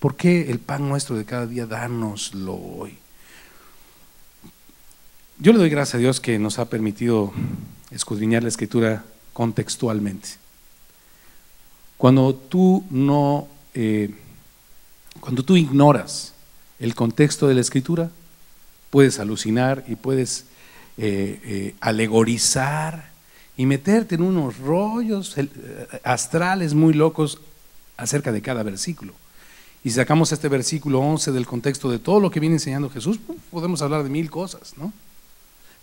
¿Por qué el pan nuestro de cada día, dánoslo hoy? Yo le doy gracias a Dios que nos ha permitido escudriñar la escritura contextualmente. Cuando tú no, eh, cuando tú ignoras el contexto de la escritura, puedes alucinar y puedes eh, eh, alegorizar y meterte en unos rollos astrales muy locos acerca de cada versículo y sacamos este versículo 11 del contexto de todo lo que viene enseñando Jesús, pues, podemos hablar de mil cosas, ¿no?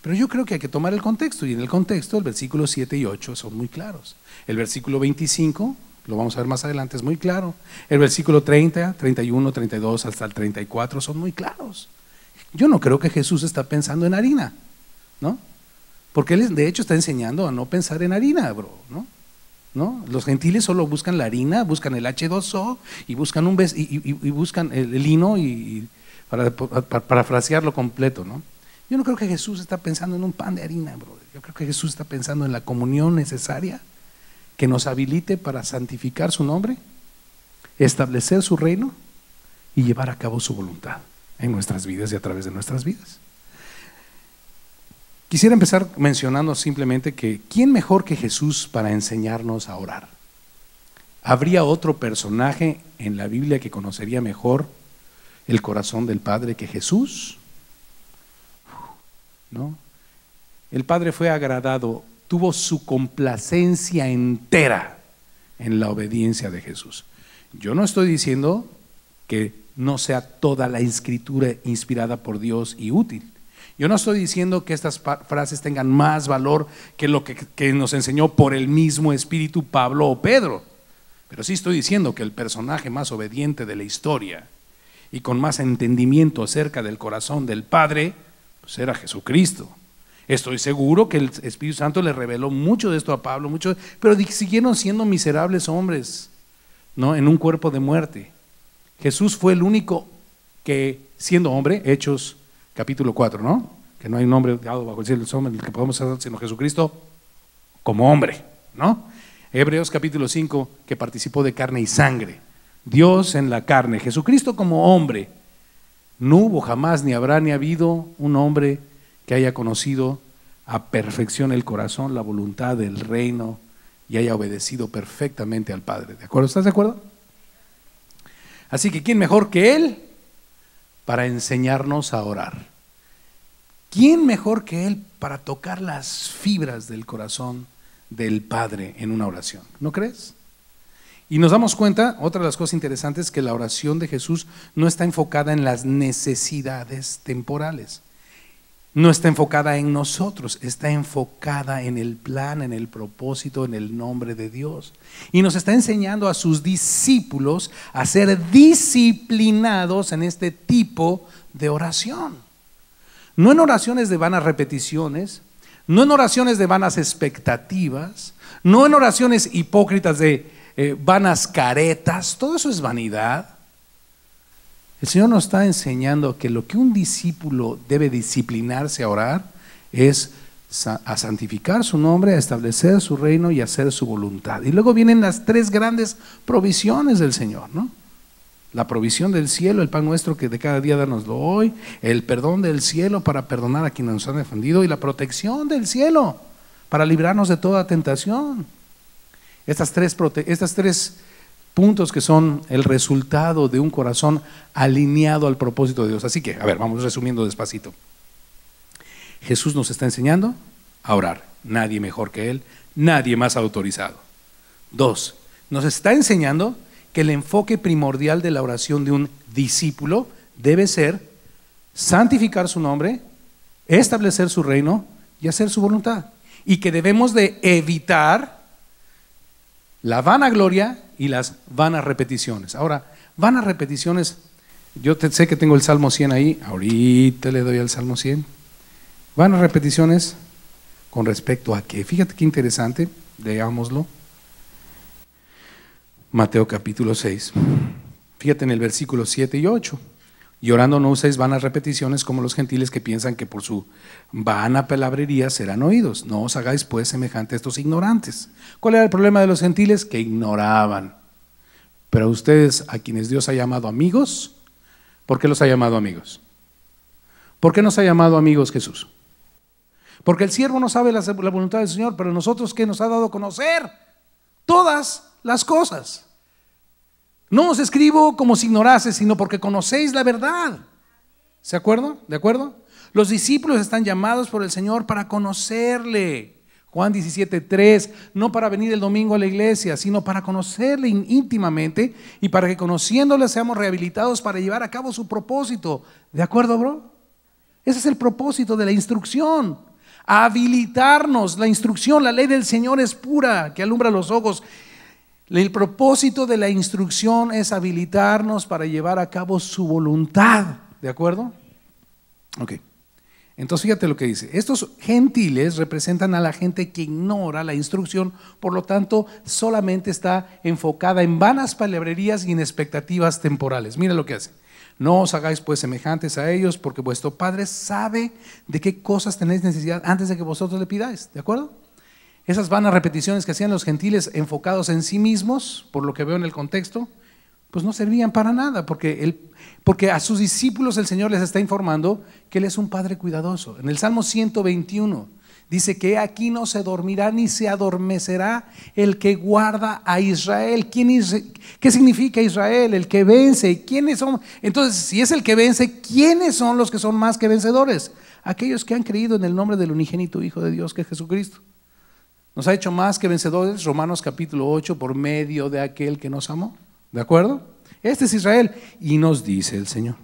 Pero yo creo que hay que tomar el contexto, y en el contexto el versículo 7 y 8 son muy claros. El versículo 25, lo vamos a ver más adelante, es muy claro. El versículo 30, 31, 32 hasta el 34 son muy claros. Yo no creo que Jesús está pensando en harina, ¿no? Porque él de hecho está enseñando a no pensar en harina, bro, ¿no? ¿No? Los gentiles solo buscan la harina, buscan el H2O y buscan, un y, y, buscan el, lino y, para, para completo. ¿no? Yo no creo que Jesús está pensando en un pan de harina, brother. Yo creo que Jesús está pensando en la comunión necesaria que nos habilite para santificar su nombre, establecer su reino y llevar a cabo su voluntad en nuestras vidas y a través de nuestras vidas. Quisiera empezar mencionando simplemente que ¿quién mejor que Jesús para enseñarnos a orar? ¿Habría otro personaje en la Biblia que conocería mejor el corazón del Padre que Jesús? ¿No? El Padre fue agradado, tuvo su complacencia entera en la obediencia de Jesús. Yo no estoy diciendo que no sea toda la escritura inspirada por Dios y útil. Yo no estoy diciendo que estas frases tengan más valor que lo que, nos enseñó por el mismo Espíritu Pablo o Pedro, pero sí estoy diciendo que el personaje más obediente de la historia y con más entendimiento acerca del corazón del Padre, pues era Jesucristo. Estoy seguro que el Espíritu Santo le reveló mucho de esto a Pablo, mucho, pero siguieron siendo miserables hombres, ¿no? En un cuerpo de muerte. Jesús fue el único que, siendo hombre, Hechos capítulo 4, ¿no? Que no hay un hombre dado bajo el cielo que podemos sino Jesucristo como hombre, ¿no? Hebreos capítulo 5, que participó de carne y sangre. Dios en la carne, Jesucristo como hombre. No hubo jamás, ni habrá, ni habido un hombre que haya conocido a perfección el corazón, la voluntad del reino y haya obedecido perfectamente al Padre. ¿De acuerdo? ¿Estás de acuerdo? Así que, ¿quién mejor que Él para enseñarnos a orar. ¿Quién mejor que Él para tocar las fibras del corazón del Padre en una oración? ¿No crees? Y nos damos cuenta, otra de las cosas interesantes, que la oración de Jesús no está enfocada en las necesidades temporales no está enfocada en nosotros, está enfocada en el plan, en el propósito, en el nombre de Dios. Y nos está enseñando a sus discípulos a ser disciplinados en este tipo de oración. No en oraciones de vanas repeticiones, no en oraciones de vanas expectativas, no en oraciones hipócritas de eh, vanas caretas, todo eso es vanidad. El Señor nos está enseñando que lo que un discípulo debe disciplinarse a orar es a santificar su nombre, a establecer su reino y a hacer su voluntad. Y luego vienen las tres grandes provisiones del Señor, ¿no? La provisión del cielo, el pan nuestro que de cada día lo hoy, el perdón del cielo para perdonar a quienes nos han ofendido y la protección del cielo para librarnos de toda tentación. Estas tres, estas tres puntos que son el resultado de un corazón alineado al propósito de Dios. Así que, a ver, vamos resumiendo despacito. Jesús nos está enseñando a orar. Nadie mejor que Él, nadie más autorizado. Dos, nos está enseñando que el enfoque primordial de la oración de un discípulo debe ser santificar su nombre, establecer su reino y hacer su voluntad. Y que debemos de evitar la vanagloria y las vanas repeticiones. Ahora, vanas repeticiones, yo te, sé que tengo el Salmo 100 ahí, ahorita le doy al Salmo 100. Vanas repeticiones con respecto a qué. Fíjate qué interesante, veámoslo, Mateo capítulo 6. Fíjate en el versículo 7 y 8. Llorando orando no uséis vanas repeticiones como los gentiles que piensan que por su vana palabrería serán oídos. No os hagáis pues semejante a estos ignorantes. ¿Cuál era el problema de los gentiles? Que ignoraban. Pero ustedes, a quienes Dios ha llamado amigos, ¿por qué los ha llamado amigos? ¿Por qué nos ha llamado amigos Jesús? Porque el siervo no sabe la, voluntad del Señor, pero nosotros que nos ha dado conocer todas las cosas. No os escribo como si ignorases, sino porque conocéis la verdad. ¿Se acuerdan? ¿De acuerdo? Los discípulos están llamados por el Señor para conocerle. Juan 17, 3, no para venir el domingo a la iglesia, sino para conocerle íntimamente y para que conociéndole seamos rehabilitados para llevar a cabo su propósito. ¿De acuerdo, bro? Ese es el propósito de la instrucción. Habilitarnos. La instrucción, la ley del Señor es pura, que alumbra los ojos el propósito de la instrucción es habilitarnos para llevar a cabo su voluntad. ¿De acuerdo? Ok. Entonces fíjate lo que dice. Estos gentiles representan a la gente que ignora la instrucción, por lo tanto solamente está enfocada en vanas palabrerías y en expectativas temporales. Mira lo que hace. No os hagáis pues semejantes a ellos, porque vuestro Padre sabe de qué cosas tenéis necesidad antes de que vosotros le pidáis. ¿De acuerdo? Esas vanas repeticiones que hacían los gentiles enfocados en sí mismos, por lo que veo en el contexto, pues no servían para nada, porque, porque a sus discípulos el Señor les está informando que Él es un Padre cuidadoso. En el Salmo 121 dice que aquí no se dormirá ni se adormecerá el que guarda a Israel. ¿Quién ¿Qué significa Israel? El que vence. ¿Quiénes son? Entonces, si es el que vence, ¿quiénes son los que son más que vencedores? Aquellos que han creído en el nombre del unigénito Hijo de Dios, que es Jesucristo. Nos ha hecho más que vencedores, Romanos capítulo 8, por medio de aquel que nos amó. ¿De acuerdo? Este es Israel. Y nos dice el Señor,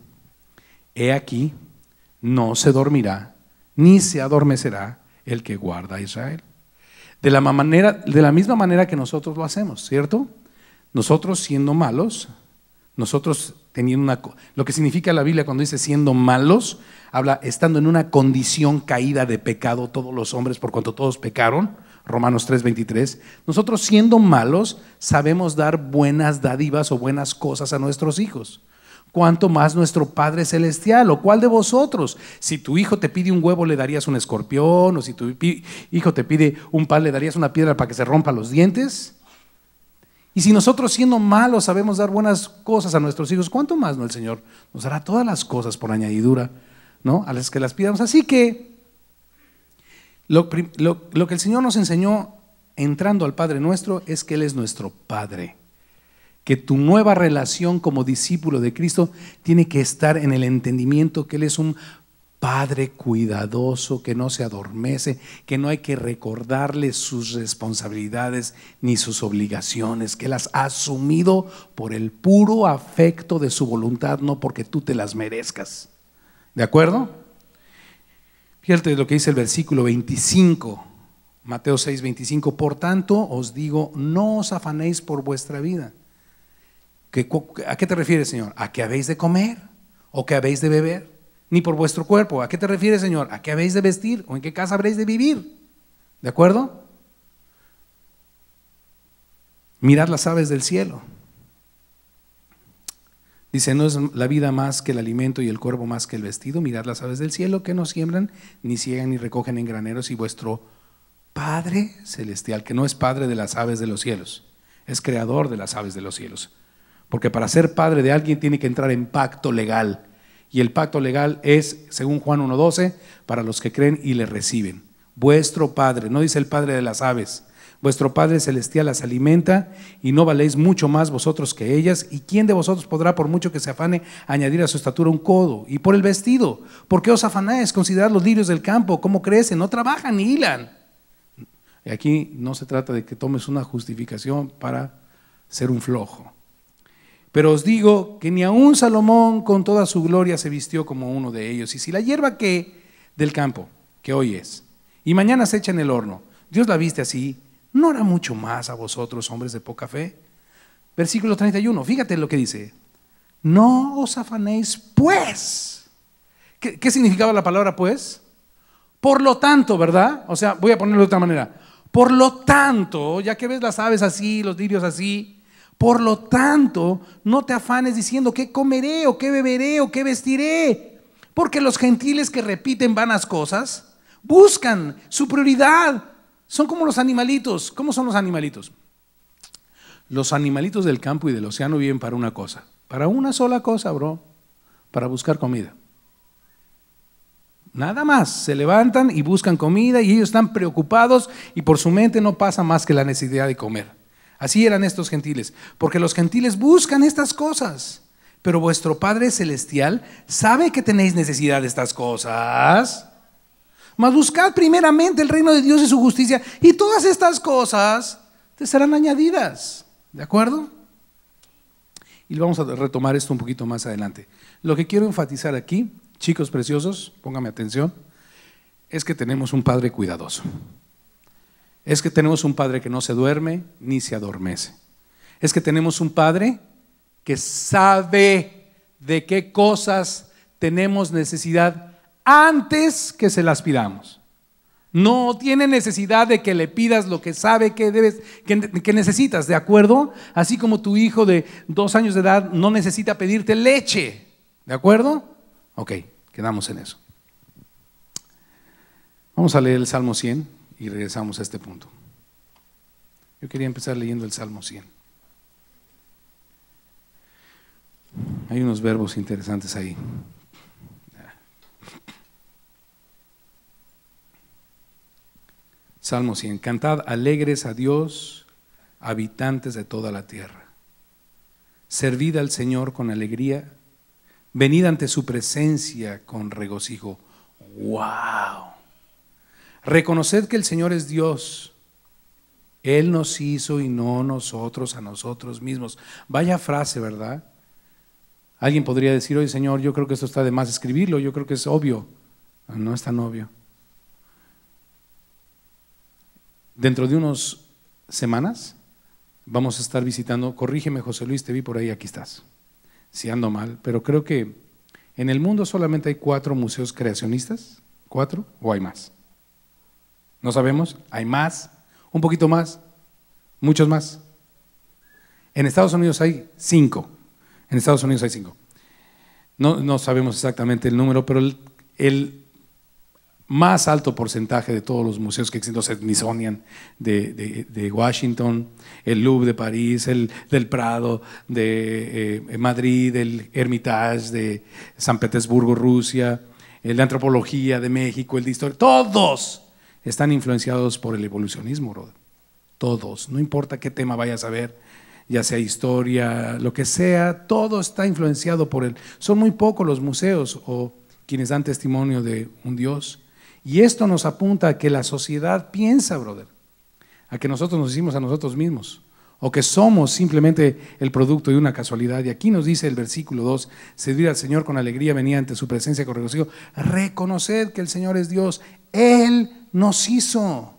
he aquí, no se dormirá, ni se adormecerá el que guarda a Israel. De la, manera, de la misma manera que nosotros lo hacemos, ¿cierto? Nosotros siendo malos, nosotros teniendo una... Lo que significa la Biblia cuando dice siendo malos, habla estando en una condición caída de pecado todos los hombres por cuanto todos pecaron. Romanos 3:23, nosotros siendo malos sabemos dar buenas dadivas o buenas cosas a nuestros hijos. cuánto más nuestro Padre Celestial, o cuál de vosotros, si tu hijo te pide un huevo, le darías un escorpión, o si tu hijo te pide un pan, le darías una piedra para que se rompa los dientes. Y si nosotros siendo malos sabemos dar buenas cosas a nuestros hijos, ¿cuánto más no el Señor nos hará todas las cosas por añadidura, ¿no? A las que las pidamos. Así que lo, que el Señor nos enseñó entrando al Padre nuestro es que Él es nuestro Padre. Que tu nueva relación como discípulo de Cristo tiene que estar en el entendimiento que Él es un Padre cuidadoso, que no se adormece, que no hay que recordarle sus responsabilidades ni sus obligaciones, que las ha asumido por el puro afecto de su voluntad, no porque tú te las merezcas. ¿De acuerdo? Fíjate lo que dice el versículo 25, Mateo 6, 25. Por tanto, os digo, no os afanéis por vuestra vida. ¿A qué te refieres, Señor? ¿A qué habéis de comer? ¿O qué habéis de beber? Ni por vuestro cuerpo. ¿A qué te refieres, Señor? ¿A qué habéis de vestir? ¿O en qué casa habréis de vivir? ¿De acuerdo? Mirad las aves del cielo Dice, no es la vida más que el alimento y el cuerpo más que el vestido. Mirad las aves del cielo que no siembran, ni ciegan, ni recogen en graneros, y vuestro Padre Celestial, que no es Padre de las aves de los cielos, es creador de las aves de los cielos. Porque para ser padre de alguien tiene que entrar en pacto legal. Y el pacto legal es, según Juan 1.12, para los que creen y le reciben. Vuestro Padre, no dice el Padre de las aves, Vuestro Padre Celestial las alimenta y no valéis mucho más vosotros que ellas. ¿Y quién de vosotros podrá, por mucho que se afane, añadir a su estatura un codo? Y por el vestido, ¿por qué os afanáis? Considerad los lirios del campo, cómo crecen, no trabajan ni hilan. Y aquí no se trata de que tomes una justificación para ser un flojo. Pero os digo que ni aun Salomón con toda su gloria se vistió como uno de ellos. Y si la hierba que del campo, que hoy es, y mañana se echa en el horno, Dios la viste así ¿No hará mucho más a vosotros, hombres de poca fe? Versículo 31, fíjate lo que dice. No os afanéis pues. ¿Qué, significaba la palabra pues? Por lo tanto, ¿verdad? O sea, voy a ponerlo de otra manera. Por lo tanto, ya que ves las aves así, los lirios así, por lo tanto, no te afanes diciendo qué comeré o qué beberé o qué vestiré, porque los gentiles que repiten vanas cosas buscan su prioridad son como los animalitos. ¿Cómo son los animalitos? Los animalitos del campo y del océano viven para una cosa. Para una sola cosa, bro. Para buscar comida. Nada más. Se levantan y buscan comida y ellos están preocupados y por su mente no pasa más que la necesidad de comer. Así eran estos gentiles. Porque los gentiles buscan estas cosas. Pero vuestro Padre Celestial sabe que tenéis necesidad de estas cosas. Mas buscad primeramente el reino de Dios y su justicia, y todas estas cosas te serán añadidas. ¿De acuerdo? Y vamos a retomar esto un poquito más adelante. Lo que quiero enfatizar aquí, chicos preciosos, póngame atención, es que tenemos un Padre cuidadoso. Es que tenemos un Padre que no se duerme ni se adormece. Es que tenemos un Padre que sabe de qué cosas tenemos necesidad antes que se las pidamos. No tiene necesidad de que le pidas lo que sabe que debes, que, necesitas, ¿de acuerdo? Así como tu hijo de dos años de edad no necesita pedirte leche, ¿de acuerdo? Ok, quedamos en eso. Vamos a leer el Salmo 100 y regresamos a este punto. Yo quería empezar leyendo el Salmo 100. Hay unos verbos interesantes ahí. Salmo 100. Cantad alegres a Dios, habitantes de toda la tierra. Servid al Señor con alegría. Venid ante su presencia con regocijo. ¡Wow! Reconoced que el Señor es Dios. Él nos hizo y no nosotros a nosotros mismos. Vaya frase, ¿verdad? Alguien podría decir, oye Señor, yo creo que esto está de más escribirlo, yo creo que es obvio. No es tan obvio. Dentro de unas semanas vamos a estar visitando, corrígeme José Luis, te vi por ahí, aquí estás, si ando mal, pero creo que en el mundo solamente hay cuatro museos creacionistas, cuatro o hay más. No sabemos, hay más, un poquito más, muchos más. En Estados Unidos hay cinco, en Estados Unidos hay cinco. No, sabemos exactamente el número, pero el más alto porcentaje de todos los museos que existen, los Smithsonian de, Washington, el Louvre de París, el del Prado de eh, Madrid, el Hermitage de San Petersburgo, Rusia, el de Antropología de México, el de Historia, todos están influenciados por el evolucionismo, todos, no importa qué tema vayas a ver, ya sea historia, lo que sea, todo está influenciado por él. Son muy pocos los museos o quienes dan testimonio de un Dios y esto nos apunta a que la sociedad piensa, brother, a que nosotros nos hicimos a nosotros mismos, o que somos simplemente el producto de una casualidad. Y aquí nos dice el versículo 2, servir al Señor con alegría, venía ante su presencia con regocijo, reconoced que el Señor es Dios, Él nos hizo.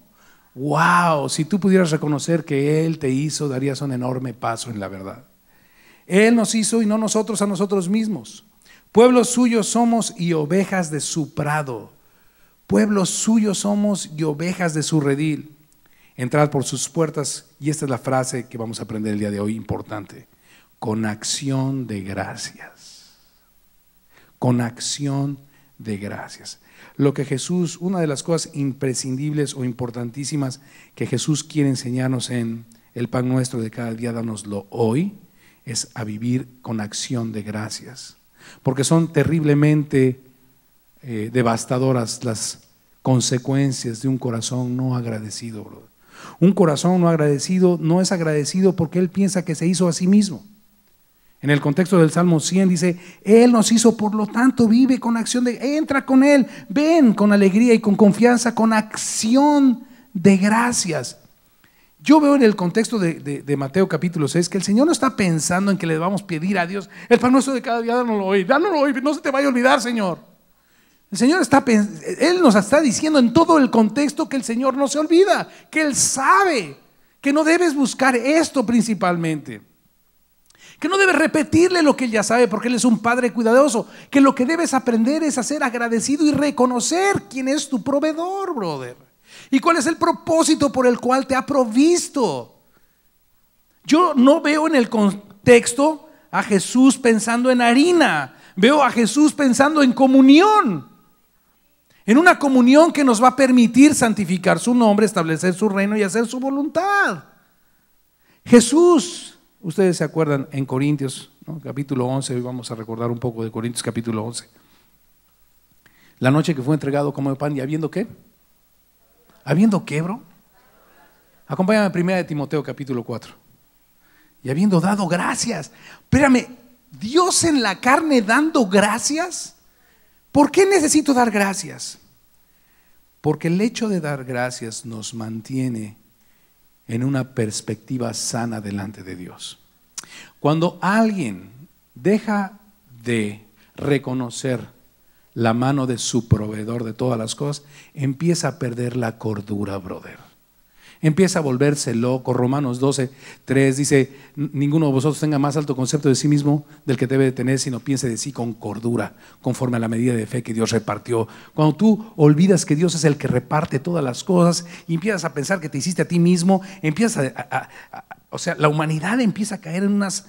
Wow, si tú pudieras reconocer que Él te hizo, darías un enorme paso en la verdad. Él nos hizo y no nosotros a nosotros mismos. Pueblos suyos somos y ovejas de su prado. Pueblos suyos somos y ovejas de su redil. Entrad por sus puertas, y esta es la frase que vamos a aprender el día de hoy, importante, con acción de gracias. Con acción de gracias. Lo que Jesús, una de las cosas imprescindibles o importantísimas que Jesús quiere enseñarnos en el pan nuestro de cada día, dánoslo hoy, es a vivir con acción de gracias. Porque son terriblemente eh, devastadoras las consecuencias de un corazón no agradecido. Un corazón no agradecido no es agradecido porque él piensa que se hizo a sí mismo. En el contexto del Salmo 100 dice, Él nos hizo, por lo tanto, vive con acción de, entra con Él, ven con alegría y con confianza, con acción de gracias. Yo veo en el contexto de, Mateo capítulo 6 que el Señor no está pensando en que le vamos a pedir a Dios el pan nuestro de cada día, dánoslo hoy, dánoslo hoy, no se te vaya a olvidar, Señor. El Señor está, Él nos está diciendo en todo el contexto que el Señor no se olvida, que Él sabe que no debes buscar esto principalmente. Que no debes repetirle lo que él ya sabe porque él es un padre cuidadoso. Que lo que debes aprender es a ser agradecido y reconocer quién es tu proveedor, brother. Y cuál es el propósito por el cual te ha provisto. Yo no veo en el contexto a Jesús pensando en harina. Veo a Jesús pensando en comunión en una comunión que nos va a permitir santificar su nombre, establecer su reino y hacer su voluntad. Jesús, ustedes se acuerdan en Corintios, capítulo 11, hoy vamos a recordar un poco de Corintios capítulo 11. La noche que fue entregado como de pan y habiendo qué? Habiendo quebro. Acompáñame a primera de Timoteo capítulo 4. Y habiendo dado gracias. Espérame, Dios en la carne dando gracias. ¿Por qué necesito dar gracias? Porque el hecho de dar gracias nos mantiene en una perspectiva sana delante de Dios. Cuando alguien deja de reconocer la mano de su proveedor de todas las cosas, empieza a perder la cordura, brother empieza a volverse loco. Romanos 12, 3 dice, ninguno de vosotros tenga más alto concepto de sí mismo del que debe de tener, sino piense de sí con cordura, conforme a la medida de fe que Dios repartió. Cuando tú olvidas que Dios es el que reparte todas las cosas y empiezas a pensar que te hiciste a ti mismo, empieza a, a, o sea, la humanidad empieza a caer en unas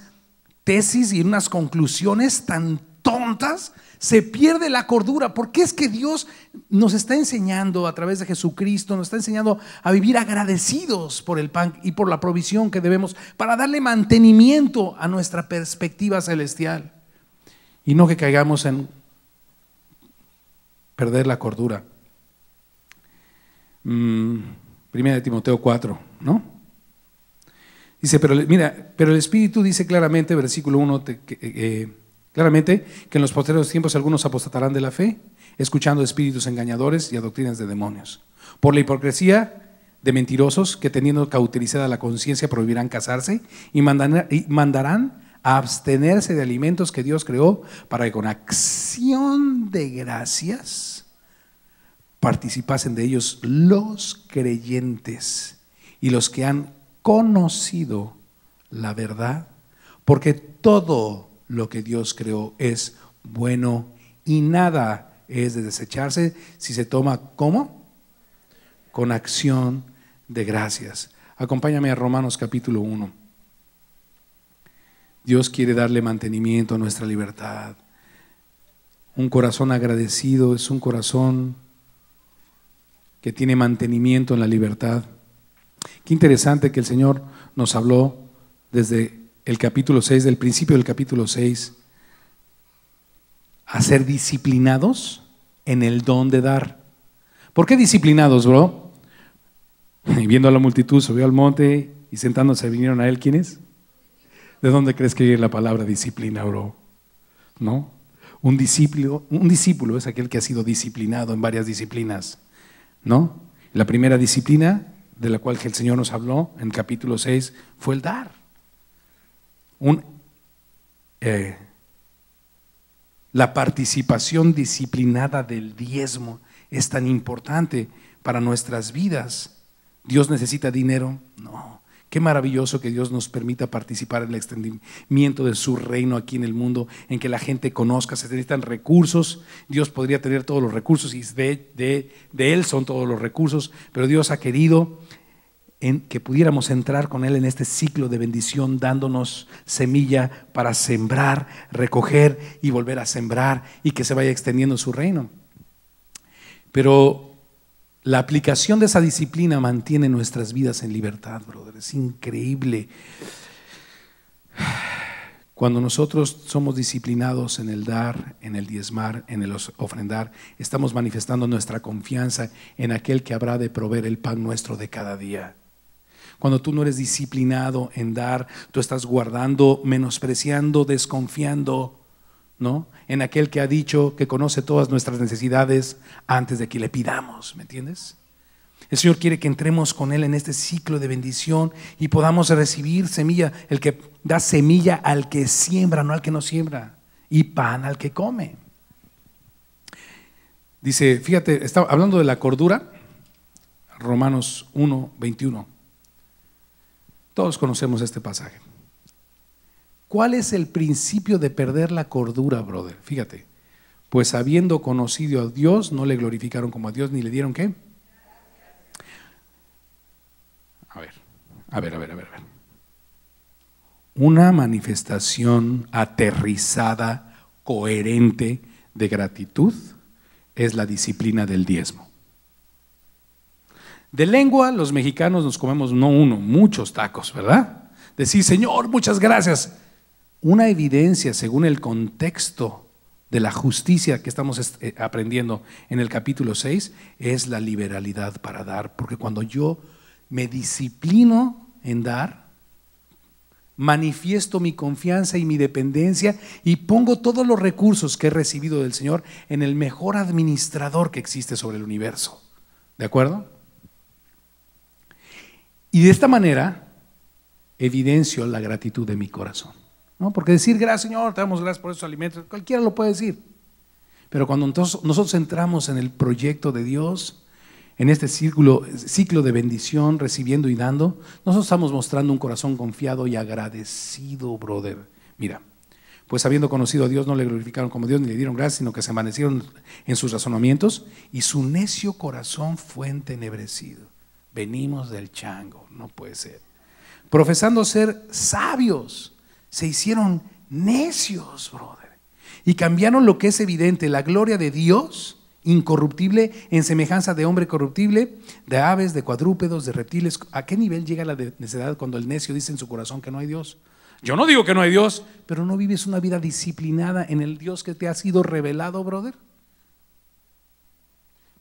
tesis y en unas conclusiones tan tontas, se pierde la cordura, porque es que Dios nos está enseñando a través de Jesucristo, nos está enseñando a vivir agradecidos por el pan y por la provisión que debemos para darle mantenimiento a nuestra perspectiva celestial y no que caigamos en perder la cordura. Mm, primera de Timoteo 4, ¿no? Dice, pero mira, pero el Espíritu dice claramente, versículo 1, te, eh, Claramente que en los posteriores tiempos algunos apostatarán de la fe, escuchando espíritus engañadores y a doctrinas de demonios. Por la hipocresía de mentirosos que teniendo cauterizada la conciencia prohibirán casarse y, y mandarán a abstenerse de alimentos que Dios creó para que con acción de gracias participasen de ellos los creyentes y los que han conocido la verdad, porque todo lo que Dios creó es bueno y nada es de desecharse si se toma como con acción de gracias. Acompáñame a Romanos capítulo 1. Dios quiere darle mantenimiento a nuestra libertad. Un corazón agradecido es un corazón que tiene mantenimiento en la libertad. Qué interesante que el Señor nos habló desde el capítulo 6, del principio del capítulo 6, a ser disciplinados en el don de dar. ¿Por qué disciplinados, bro? Y viendo a la multitud, subió al monte y sentándose vinieron a él. quienes. ¿De dónde crees que viene la palabra disciplina, bro? ¿No? Un discípulo, un discípulo es aquel que ha sido disciplinado en varias disciplinas, ¿no? La primera disciplina de la cual el Señor nos habló en capítulo 6 fue el dar. Eh, la participación disciplinada del diezmo es tan importante para nuestras vidas. ¿Dios necesita dinero? No. Qué maravilloso que Dios nos permita participar en el extendimiento de su reino aquí en el mundo, en que la gente conozca, se necesitan recursos. Dios podría tener todos los recursos y de Él son todos los recursos, pero Dios ha querido en, que pudiéramos entrar con Él en este ciclo de bendición, dándonos semilla para sembrar, recoger y volver a sembrar y que se vaya extendiendo su reino. Pero la aplicación de esa disciplina mantiene nuestras vidas en libertad, Es increíble. Cuando nosotros somos disciplinados en el dar, en el diezmar, en el ofrendar, estamos manifestando nuestra confianza en aquel que habrá de proveer el pan nuestro de cada día. Cuando tú no eres disciplinado en dar, tú estás guardando, menospreciando, desconfiando, ¿no? En aquel que ha dicho que conoce todas nuestras necesidades antes de que le pidamos, ¿me entiendes? El Señor quiere que entremos con Él en este ciclo de bendición y podamos recibir semilla, el que da semilla al que siembra, no al que no siembra, y pan al que come. Dice, fíjate, está hablando de la cordura, Romanos 1, 21. Todos conocemos este pasaje. ¿Cuál es el principio de perder la cordura, brother? Fíjate, pues habiendo conocido a Dios, no le glorificaron como a Dios ni le dieron qué. A ver, a ver, a ver, a ver. A ver. Una manifestación aterrizada, coherente de gratitud es la disciplina del diezmo. De lengua, los mexicanos nos comemos no uno, muchos tacos, ¿verdad? Decir, Señor, muchas gracias. Una evidencia, según el contexto de la justicia que estamos este, eh, aprendiendo en el capítulo 6, es la liberalidad para dar. Porque cuando yo me disciplino en dar, manifiesto mi confianza y mi dependencia y pongo todos los recursos que he recibido del Señor en el mejor administrador que existe sobre el universo. ¿De acuerdo? Y de esta manera evidencio la gratitud de mi corazón. ¿no? Porque decir gracias Señor, te damos gracias por esos alimentos, cualquiera lo puede decir. Pero cuando nosotros entramos en el proyecto de Dios, en este círculo, ciclo de bendición, recibiendo y dando, nosotros estamos mostrando un corazón confiado y agradecido, brother. Mira, pues habiendo conocido a Dios, no le glorificaron como Dios ni le dieron gracias, sino que se amanecieron en sus razonamientos y su necio corazón fue entenebrecido venimos del chango, no puede ser. Profesando ser sabios, se hicieron necios, brother. Y cambiaron lo que es evidente, la gloria de Dios incorruptible en semejanza de hombre corruptible, de aves, de cuadrúpedos, de reptiles. ¿A qué nivel llega la necedad cuando el necio dice en su corazón que no hay Dios? Yo no digo que no hay Dios, pero no vives una vida disciplinada en el Dios que te ha sido revelado, brother.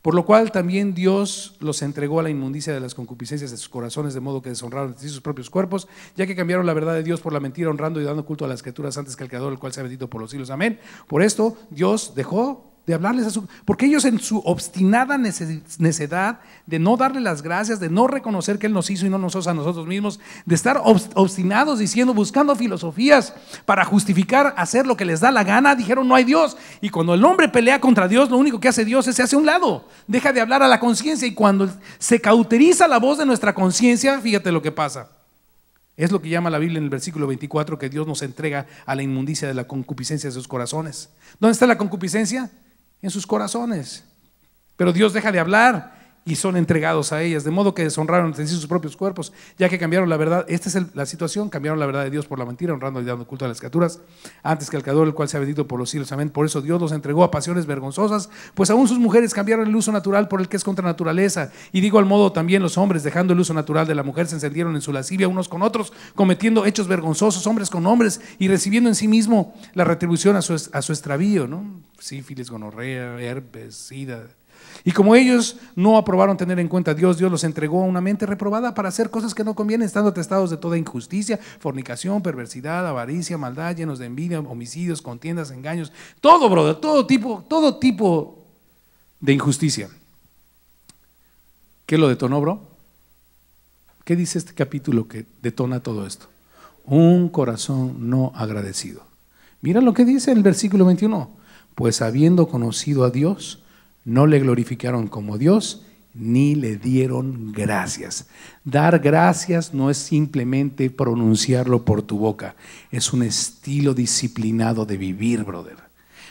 Por lo cual también Dios los entregó a la inmundicia de las concupiscencias de sus corazones, de modo que deshonraron sus propios cuerpos, ya que cambiaron la verdad de Dios por la mentira, honrando y dando culto a las criaturas antes que al Creador, el cual ha bendito por los siglos. Amén. Por esto Dios dejó de hablarles a su... Porque ellos en su obstinada necedad de no darle las gracias, de no reconocer que Él nos hizo y no nosotros a nosotros mismos, de estar obstinados diciendo, buscando filosofías para justificar hacer lo que les da la gana, dijeron, no hay Dios. Y cuando el hombre pelea contra Dios, lo único que hace Dios es se hace a un lado, deja de hablar a la conciencia y cuando se cauteriza la voz de nuestra conciencia, fíjate lo que pasa. Es lo que llama la Biblia en el versículo 24 que Dios nos entrega a la inmundicia de la concupiscencia de sus corazones. ¿Dónde está la concupiscencia? en sus corazones. Pero Dios deja de hablar y son entregados a ellas, de modo que deshonraron entre sus propios cuerpos, ya que cambiaron la verdad. Esta es la situación, cambiaron la verdad de Dios por la mentira, honrando y dando culto a las criaturas, antes que al Creador, el cual se ha bendito por los siglos. Amén. Por eso Dios los entregó a pasiones vergonzosas, pues aún sus mujeres cambiaron el uso natural por el que es contra naturaleza. Y digo al modo también los hombres, dejando el uso natural de la mujer, se encendieron en su lascivia unos con otros, cometiendo hechos vergonzosos, hombres con hombres, y recibiendo en sí mismo la retribución a su, a su extravío, ¿no? Sífilis, gonorrea, herpes, sida y como ellos no aprobaron tener en cuenta a Dios, Dios los entregó a una mente reprobada para hacer cosas que no convienen, estando atestados de toda injusticia, fornicación, perversidad, avaricia, maldad, llenos de envidia, homicidios, contiendas, engaños, todo, brother, todo tipo, todo tipo de injusticia. ¿Qué lo detonó, bro? ¿Qué dice este capítulo que detona todo esto? Un corazón no agradecido. Mira lo que dice el versículo 21. Pues habiendo conocido a Dios, no le glorificaron como Dios ni le dieron gracias. Dar gracias no es simplemente pronunciarlo por tu boca, es un estilo disciplinado de vivir, brother.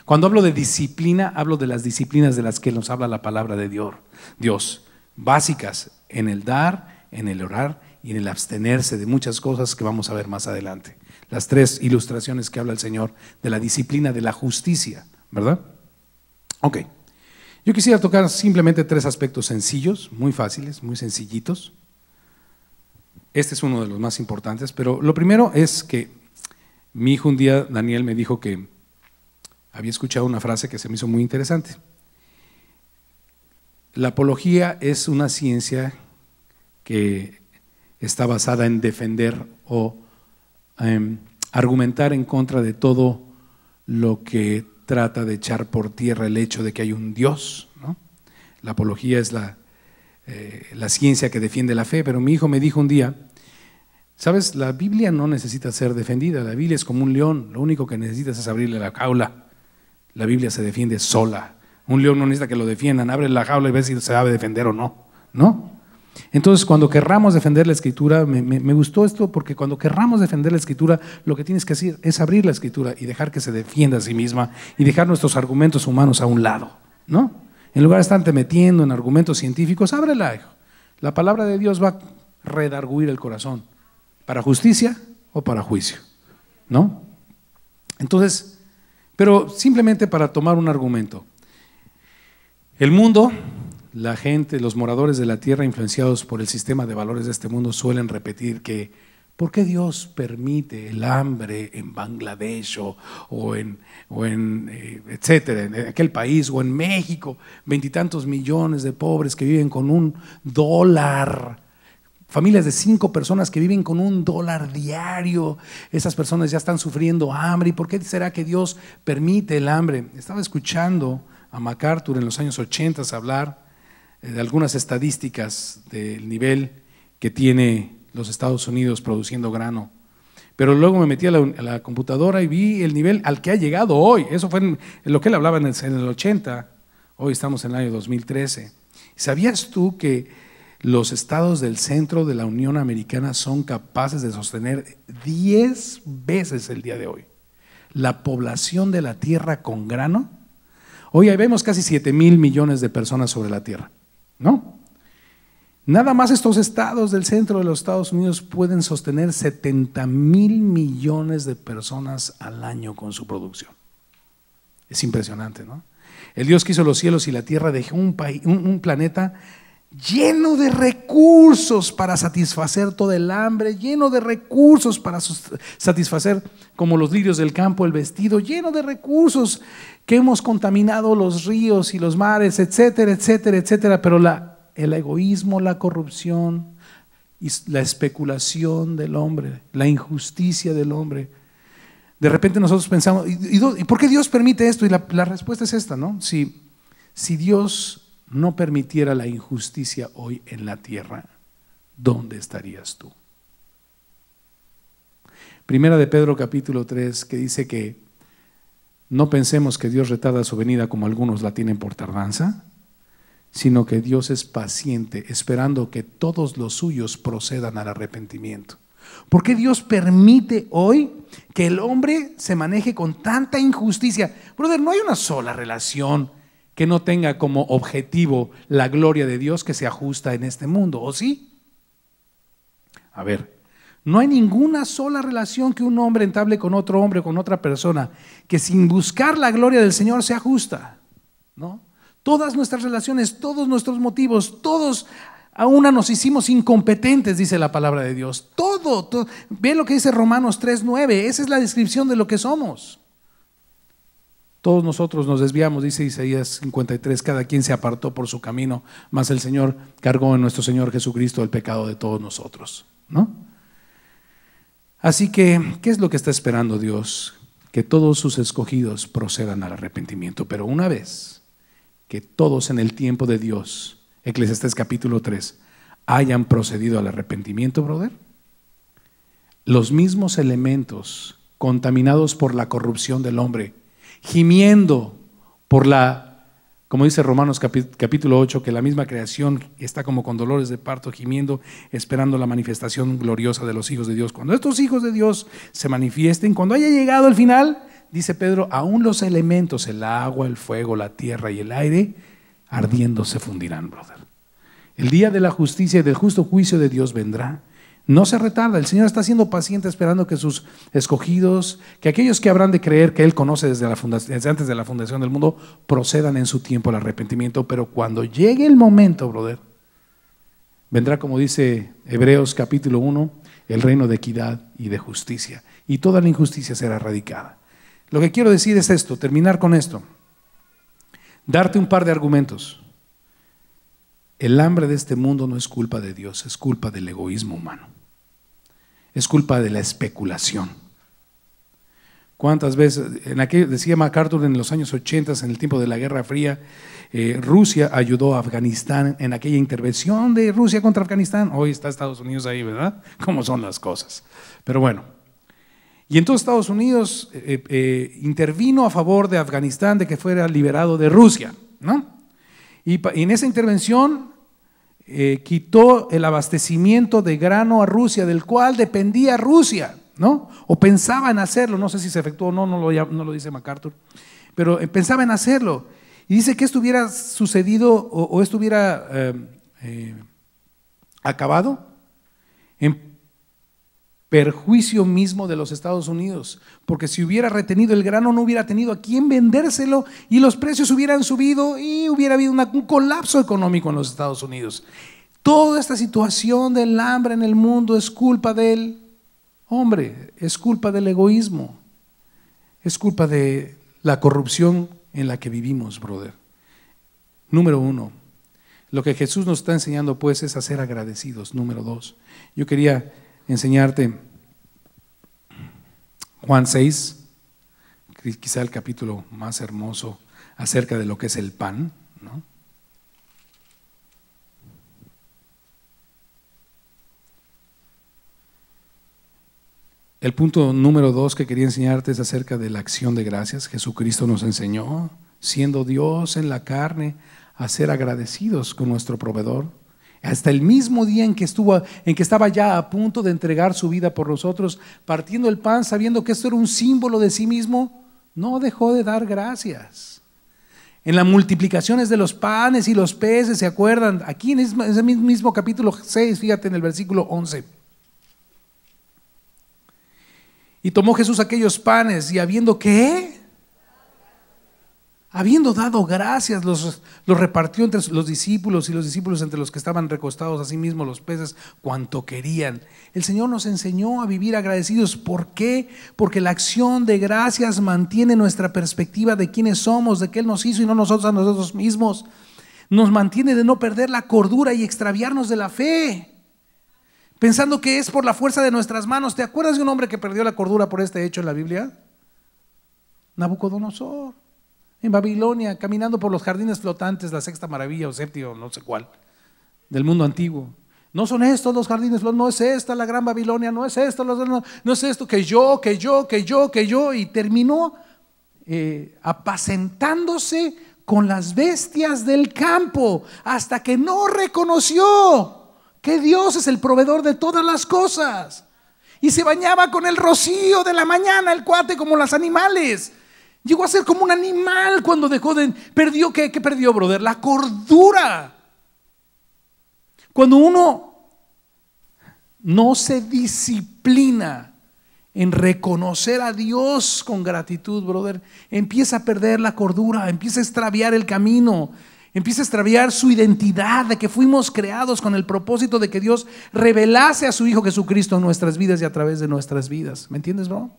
Cuando hablo de disciplina, hablo de las disciplinas de las que nos habla la palabra de Dios, Dios básicas en el dar, en el orar y en el abstenerse de muchas cosas que vamos a ver más adelante. Las tres ilustraciones que habla el Señor de la disciplina de la justicia, ¿verdad? Ok. Yo quisiera tocar simplemente tres aspectos sencillos, muy fáciles, muy sencillitos. Este es uno de los más importantes, pero lo primero es que mi hijo un día, Daniel, me dijo que había escuchado una frase que se me hizo muy interesante. La apología es una ciencia que está basada en defender o em, argumentar en contra de todo lo que trata de echar por tierra el hecho de que hay un Dios. ¿no? La apología es eh, la, ciencia que defiende la fe, pero mi hijo me dijo un día, sabes, la Biblia no necesita ser defendida, la Biblia es como un león, lo único que necesitas es abrirle la jaula, la Biblia se defiende sola, un león no necesita que lo defiendan, abre la jaula y ve si se sabe defender o no, ¿no? Entonces, cuando querramos defender la escritura, me, gustó esto porque cuando querramos defender la escritura, lo que tienes que hacer es abrir la escritura y dejar que se defienda a sí misma y dejar nuestros argumentos humanos a un lado, ¿no? En lugar de estarte metiendo en argumentos científicos, ábrela, hijo. La palabra de Dios va a redarguir el corazón, para justicia o para juicio, ¿no? Entonces, pero simplemente para tomar un argumento. El mundo la gente, los moradores de la tierra influenciados por el sistema de valores de este mundo suelen repetir que ¿por qué Dios permite el hambre en Bangladesh o, en, en eh, etcétera, en aquel país o en México, veintitantos millones de pobres que viven con un dólar? Familias de cinco personas que viven con un dólar diario, esas personas ya están sufriendo hambre. ¿Y por qué será que Dios permite el hambre? Estaba escuchando a MacArthur en los años 80 hablar eh, de algunas estadísticas del nivel que tiene los Estados Unidos produciendo grano. Pero luego me metí a la, computadora y vi el nivel al que ha llegado hoy. Eso fue lo que él hablaba en el, 80. Hoy estamos en el año 2013. ¿Sabías tú que los estados del centro de la Unión Americana son capaces de sostener 10 veces el día de hoy la población de la Tierra con grano? Hoy vemos casi 7 mil millones de personas sobre la Tierra. No. Nada más estos estados del centro de los Estados Unidos pueden sostener 70 mil millones de personas al año con su producción. Es impresionante, ¿no? El Dios que hizo los cielos y la tierra dejó un, un, un planeta lleno de recursos para satisfacer todo el hambre, lleno de recursos para satisfacer como los lirios del campo el vestido, lleno de recursos que hemos contaminado los ríos y los mares, etcétera, etcétera, etcétera, pero la, el egoísmo, la corrupción y la especulación del hombre, la injusticia del hombre. De repente nosotros pensamos, ¿y, por qué Dios permite esto? Y la, la respuesta es esta, ¿no? Si, si Dios no permitiera la injusticia hoy en la tierra, ¿dónde estarías tú? Primera de Pedro capítulo 3, que dice que no pensemos que Dios retarda su venida como algunos la tienen por tardanza, sino que Dios es paciente, esperando que todos los suyos procedan al arrepentimiento. ¿Por qué Dios permite hoy que el hombre se maneje con tanta injusticia? Brother, no hay una sola relación que no tenga como objetivo la gloria de Dios que se ajusta en este mundo, ¿o sí? A ver, no hay ninguna sola relación que un hombre entable con otro hombre, con otra persona, que sin buscar la gloria del Señor sea justa, ¿no? Todas nuestras relaciones, todos nuestros motivos, todos a una nos hicimos incompetentes, dice la palabra de Dios. Todo, todo. ve lo que dice Romanos 3:9, esa es la descripción de lo que somos. Todos nosotros nos desviamos, dice Isaías 53, cada quien se apartó por su camino, mas el Señor cargó en nuestro Señor Jesucristo el pecado de todos nosotros, ¿no? Así que, ¿qué es lo que está esperando Dios? Que todos sus escogidos procedan al arrepentimiento, pero una vez que todos en el tiempo de Dios, Eclesiastes capítulo 3, hayan procedido al arrepentimiento, brother, los mismos elementos contaminados por la corrupción del hombre, gimiendo por la, como dice Romanos capítulo 8, que la misma creación está como con dolores de parto, gimiendo, esperando la manifestación gloriosa de los hijos de Dios. Cuando estos hijos de Dios se manifiesten, cuando haya llegado el final, dice Pedro, aún los elementos, el agua, el fuego, la tierra y el aire, ardiendo se fundirán, brother. El día de la justicia y del justo juicio de Dios vendrá no se retarda, el Señor está siendo paciente esperando que sus escogidos, que aquellos que habrán de creer que Él conoce desde, la fundación, antes de la fundación del mundo, procedan en su tiempo al arrepentimiento. Pero cuando llegue el momento, brother, vendrá como dice Hebreos capítulo 1, el reino de equidad y de justicia. Y toda la injusticia será erradicada. Lo que quiero decir es esto, terminar con esto, darte un par de argumentos. El hambre de este mundo no es culpa de Dios, es culpa del egoísmo humano es culpa de la especulación. ¿Cuántas veces, en decía MacArthur en los años 80, en el tiempo de la Guerra Fría, eh, Rusia ayudó a Afganistán en aquella intervención de Rusia contra Afganistán? Hoy está Estados Unidos ahí, ¿verdad? ¿Cómo son las cosas? Pero bueno, y entonces Estados Unidos eh, eh, intervino a favor de Afganistán de que fuera liberado de Rusia, ¿no? Y en esa intervención eh, quitó el abastecimiento de grano a Rusia, del cual dependía Rusia, ¿no? O pensaba en hacerlo, no sé si se efectuó o no, no lo, dice MacArthur, pero eh, pensaba en hacerlo. Y dice que esto hubiera sucedido o, esto hubiera eh, acabado en perjuicio mismo de los Estados Unidos, porque si hubiera retenido el grano no hubiera tenido a quién vendérselo y los precios hubieran subido y hubiera habido un colapso económico en los Estados Unidos. Toda esta situación del hambre en el mundo es culpa del hombre, es culpa del egoísmo, es culpa de la corrupción en la que vivimos, brother. Número uno, lo que Jesús nos está enseñando pues es a ser agradecidos. Número dos, yo quería enseñarte Juan 6, quizá el capítulo más hermoso acerca de lo que es el pan. El punto número dos que quería enseñarte es acerca de la acción de gracias. Jesucristo nos enseñó, siendo Dios en la carne, a ser agradecidos con nuestro proveedor hasta el mismo día en que estuvo en que estaba ya a punto de entregar su vida por nosotros, partiendo el pan, sabiendo que esto era un símbolo de sí mismo, no dejó de dar gracias. En las multiplicaciones de los panes y los peces, ¿se acuerdan? Aquí en ese mismo capítulo 6, fíjate en el versículo 11. Y tomó Jesús aquellos panes y habiendo que Habiendo dado gracias, los, los, repartió entre los discípulos y los discípulos entre los que estaban recostados a sí mismos los peces cuanto querían. El Señor nos enseñó a vivir agradecidos. ¿Por qué? Porque la acción de gracias mantiene nuestra perspectiva de quiénes somos, de qué Él nos hizo y no nosotros a nosotros mismos. Nos mantiene de no perder la cordura y extraviarnos de la fe pensando que es por la fuerza de nuestras manos. ¿Te acuerdas de un hombre que perdió la cordura por este hecho en la Biblia? Nabucodonosor en Babilonia, caminando por los jardines flotantes, la sexta maravilla o séptimo, no sé cuál, del mundo antiguo. No son estos los jardines, no es esta la gran Babilonia, no es esto, no, es esto, que yo, que yo, que yo, que yo, y terminó eh, apacentándose con las bestias del campo hasta que no reconoció que Dios es el proveedor de todas las cosas. Y se bañaba con el rocío de la mañana, el cuate como los animales. Llegó a ser como un animal cuando dejó de... ¿Perdió qué? ¿Qué perdió, brother? La cordura. Cuando uno no se disciplina en reconocer a Dios con gratitud, brother, empieza a perder la cordura, empieza a extraviar el camino, empieza a extraviar su identidad de que fuimos creados con el propósito de que Dios revelase a su Hijo Jesucristo en nuestras vidas y a través de nuestras vidas. ¿Me entiendes, bro?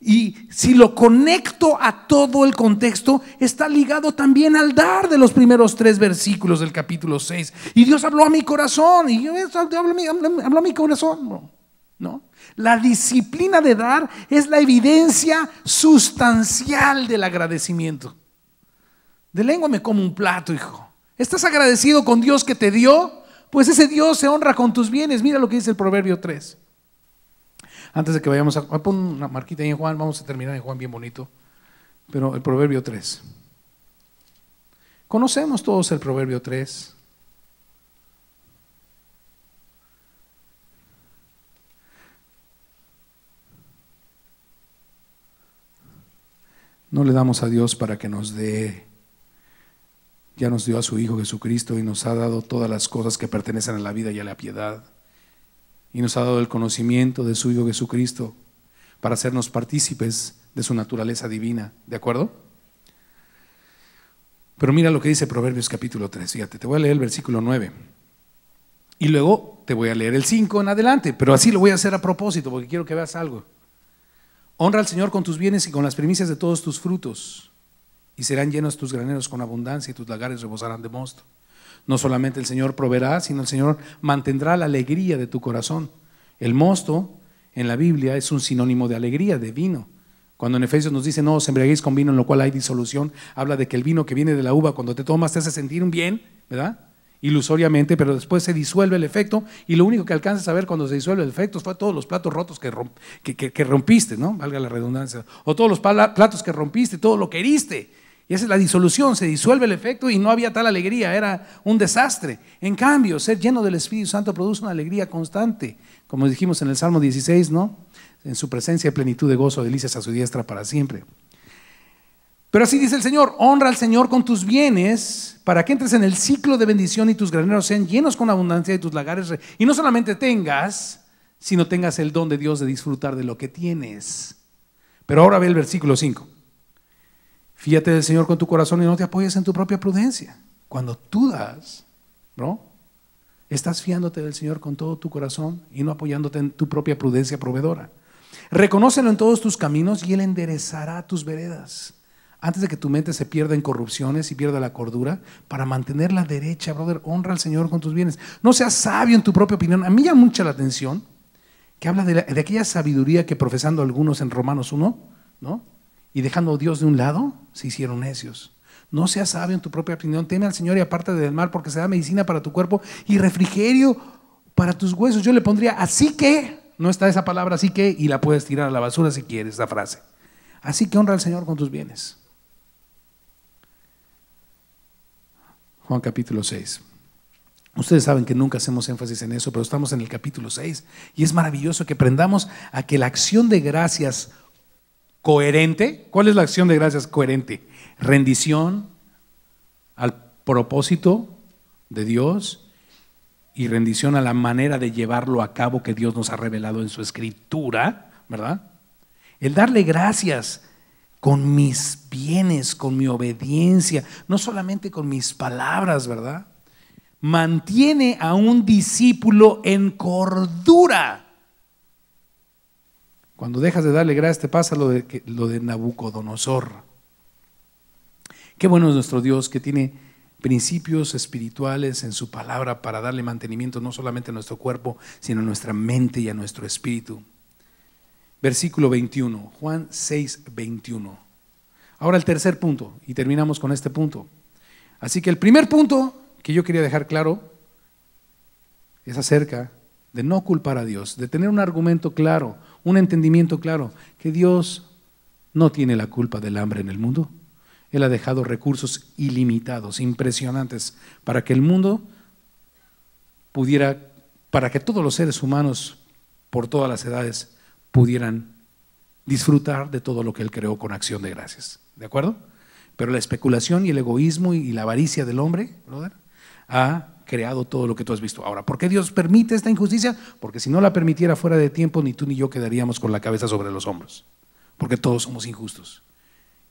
Y si lo conecto a todo el contexto, está ligado también al dar de los primeros tres versículos del capítulo 6. Y Dios habló a mi corazón, y yo habló, a mi corazón. ¿no? La disciplina de dar es la evidencia sustancial del agradecimiento. De lengua me como un plato, hijo. ¿Estás agradecido con Dios que te dio? Pues ese Dios se honra con tus bienes. Mira lo que dice el Proverbio 3. Antes de que vayamos a, poner una marquita ahí en Juan, vamos a terminar en Juan bien bonito. Pero el proverbio 3. Conocemos todos el proverbio 3. No le damos a Dios para que nos dé. Ya nos dio a su Hijo Jesucristo y nos ha dado todas las cosas que pertenecen a la vida y a la piedad y nos ha dado el conocimiento de su Hijo Jesucristo para hacernos partícipes de su naturaleza divina. ¿De acuerdo? Pero mira lo que dice Proverbios capítulo 3. Fíjate, te voy a leer el versículo 9. Y luego te voy a leer el 5 en adelante, pero así lo voy a hacer a propósito porque quiero que veas algo. Honra al Señor con tus bienes y con las primicias de todos tus frutos, y serán llenos tus graneros con abundancia y tus lagares rebosarán de mosto. No solamente el Señor proveerá, sino el Señor mantendrá la alegría de tu corazón. El mosto en la Biblia es un sinónimo de alegría, de vino. Cuando en Efesios nos dice, no os embriaguéis con vino en lo cual hay disolución, habla de que el vino que viene de la uva cuando te tomas te hace sentir un bien, ¿verdad? Ilusoriamente, pero después se disuelve el efecto y lo único que alcanzas a ver cuando se disuelve el efecto fue todos los platos rotos que, rompiste, ¿no? Valga la redundancia. O todos los platos que rompiste, todo lo que heriste. Y esa es la disolución, se disuelve el efecto y no había tal alegría, era un desastre. En cambio, ser lleno del Espíritu Santo produce una alegría constante, como dijimos en el Salmo 16, ¿no? En su presencia, plenitud de gozo, delicias a su diestra para siempre. Pero así dice el Señor, honra al Señor con tus bienes para que entres en el ciclo de bendición y tus graneros sean llenos con abundancia y tus lagares. Y no solamente tengas, sino tengas el don de Dios de disfrutar de lo que tienes. Pero ahora ve el versículo 5. Fíjate del Señor con tu corazón y no te apoyes en tu propia prudencia. Cuando tú das, ¿no? Estás fiándote del Señor con todo tu corazón y no apoyándote en tu propia prudencia proveedora. Reconócelo en todos tus caminos y Él enderezará tus veredas. Antes de que tu mente se pierda en corrupciones y pierda la cordura, para mantener la derecha, brother, honra al Señor con tus bienes. No seas sabio en tu propia opinión. A mí llama mucha la atención que habla de, de aquella sabiduría que profesando algunos en Romanos 1, ¿no? y dejando a Dios de un lado, se hicieron necios. No seas sabio en tu propia opinión, teme al Señor y aparte del mal, porque se da medicina para tu cuerpo y refrigerio para tus huesos. Yo le pondría, así que, no está esa palabra, así que, y la puedes tirar a la basura si quieres, esa frase. Así que honra al Señor con tus bienes. Juan capítulo 6. Ustedes saben que nunca hacemos énfasis en eso, pero estamos en el capítulo 6 y es maravilloso que aprendamos a que la acción de gracias coherente. ¿Cuál es la acción de gracias coherente? Rendición al propósito de Dios y rendición a la manera de llevarlo a cabo que Dios nos ha revelado en su escritura, ¿verdad? El darle gracias con mis bienes, con mi obediencia, no solamente con mis palabras, ¿verdad? Mantiene a un discípulo en cordura cuando dejas de darle gracias te pasa lo de, lo de Nabucodonosor. Qué bueno es nuestro Dios que tiene principios espirituales en su palabra para darle mantenimiento no solamente a nuestro cuerpo, sino a nuestra mente y a nuestro espíritu. Versículo 21, Juan 6, 21. Ahora el tercer punto, y terminamos con este punto. Así que el primer punto que yo quería dejar claro es acerca de no culpar a Dios, de tener un argumento claro, un entendimiento claro, que Dios no tiene la culpa del hambre en el mundo. Él ha dejado recursos ilimitados, impresionantes, para que el mundo pudiera, para que todos los seres humanos por todas las edades pudieran disfrutar de todo lo que Él creó con acción de gracias. ¿De acuerdo? Pero la especulación y el egoísmo y la avaricia del hombre, brother, ha creado todo lo que tú has visto. Ahora, ¿por qué Dios permite esta injusticia? Porque si no la permitiera fuera de tiempo, ni tú ni yo quedaríamos con la cabeza sobre los hombros, porque todos somos injustos.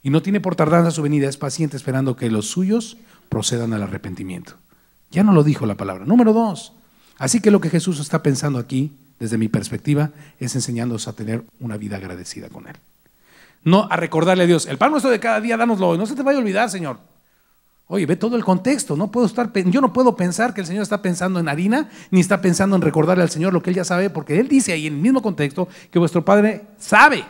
Y no tiene por tardanza su venida, es paciente esperando que los suyos procedan al arrepentimiento. Ya no lo dijo la palabra. Número dos. Así que lo que Jesús está pensando aquí, desde mi perspectiva, es enseñándonos a tener una vida agradecida con Él. No a recordarle a Dios, el pan nuestro de cada día, dánoslo hoy. No se te vaya a olvidar, Señor. Oye, ve todo el contexto, no puedo estar, yo no puedo pensar que el Señor está pensando en harina, ni está pensando en recordarle al Señor lo que Él ya sabe, porque Él dice ahí en el mismo contexto que vuestro Padre sabe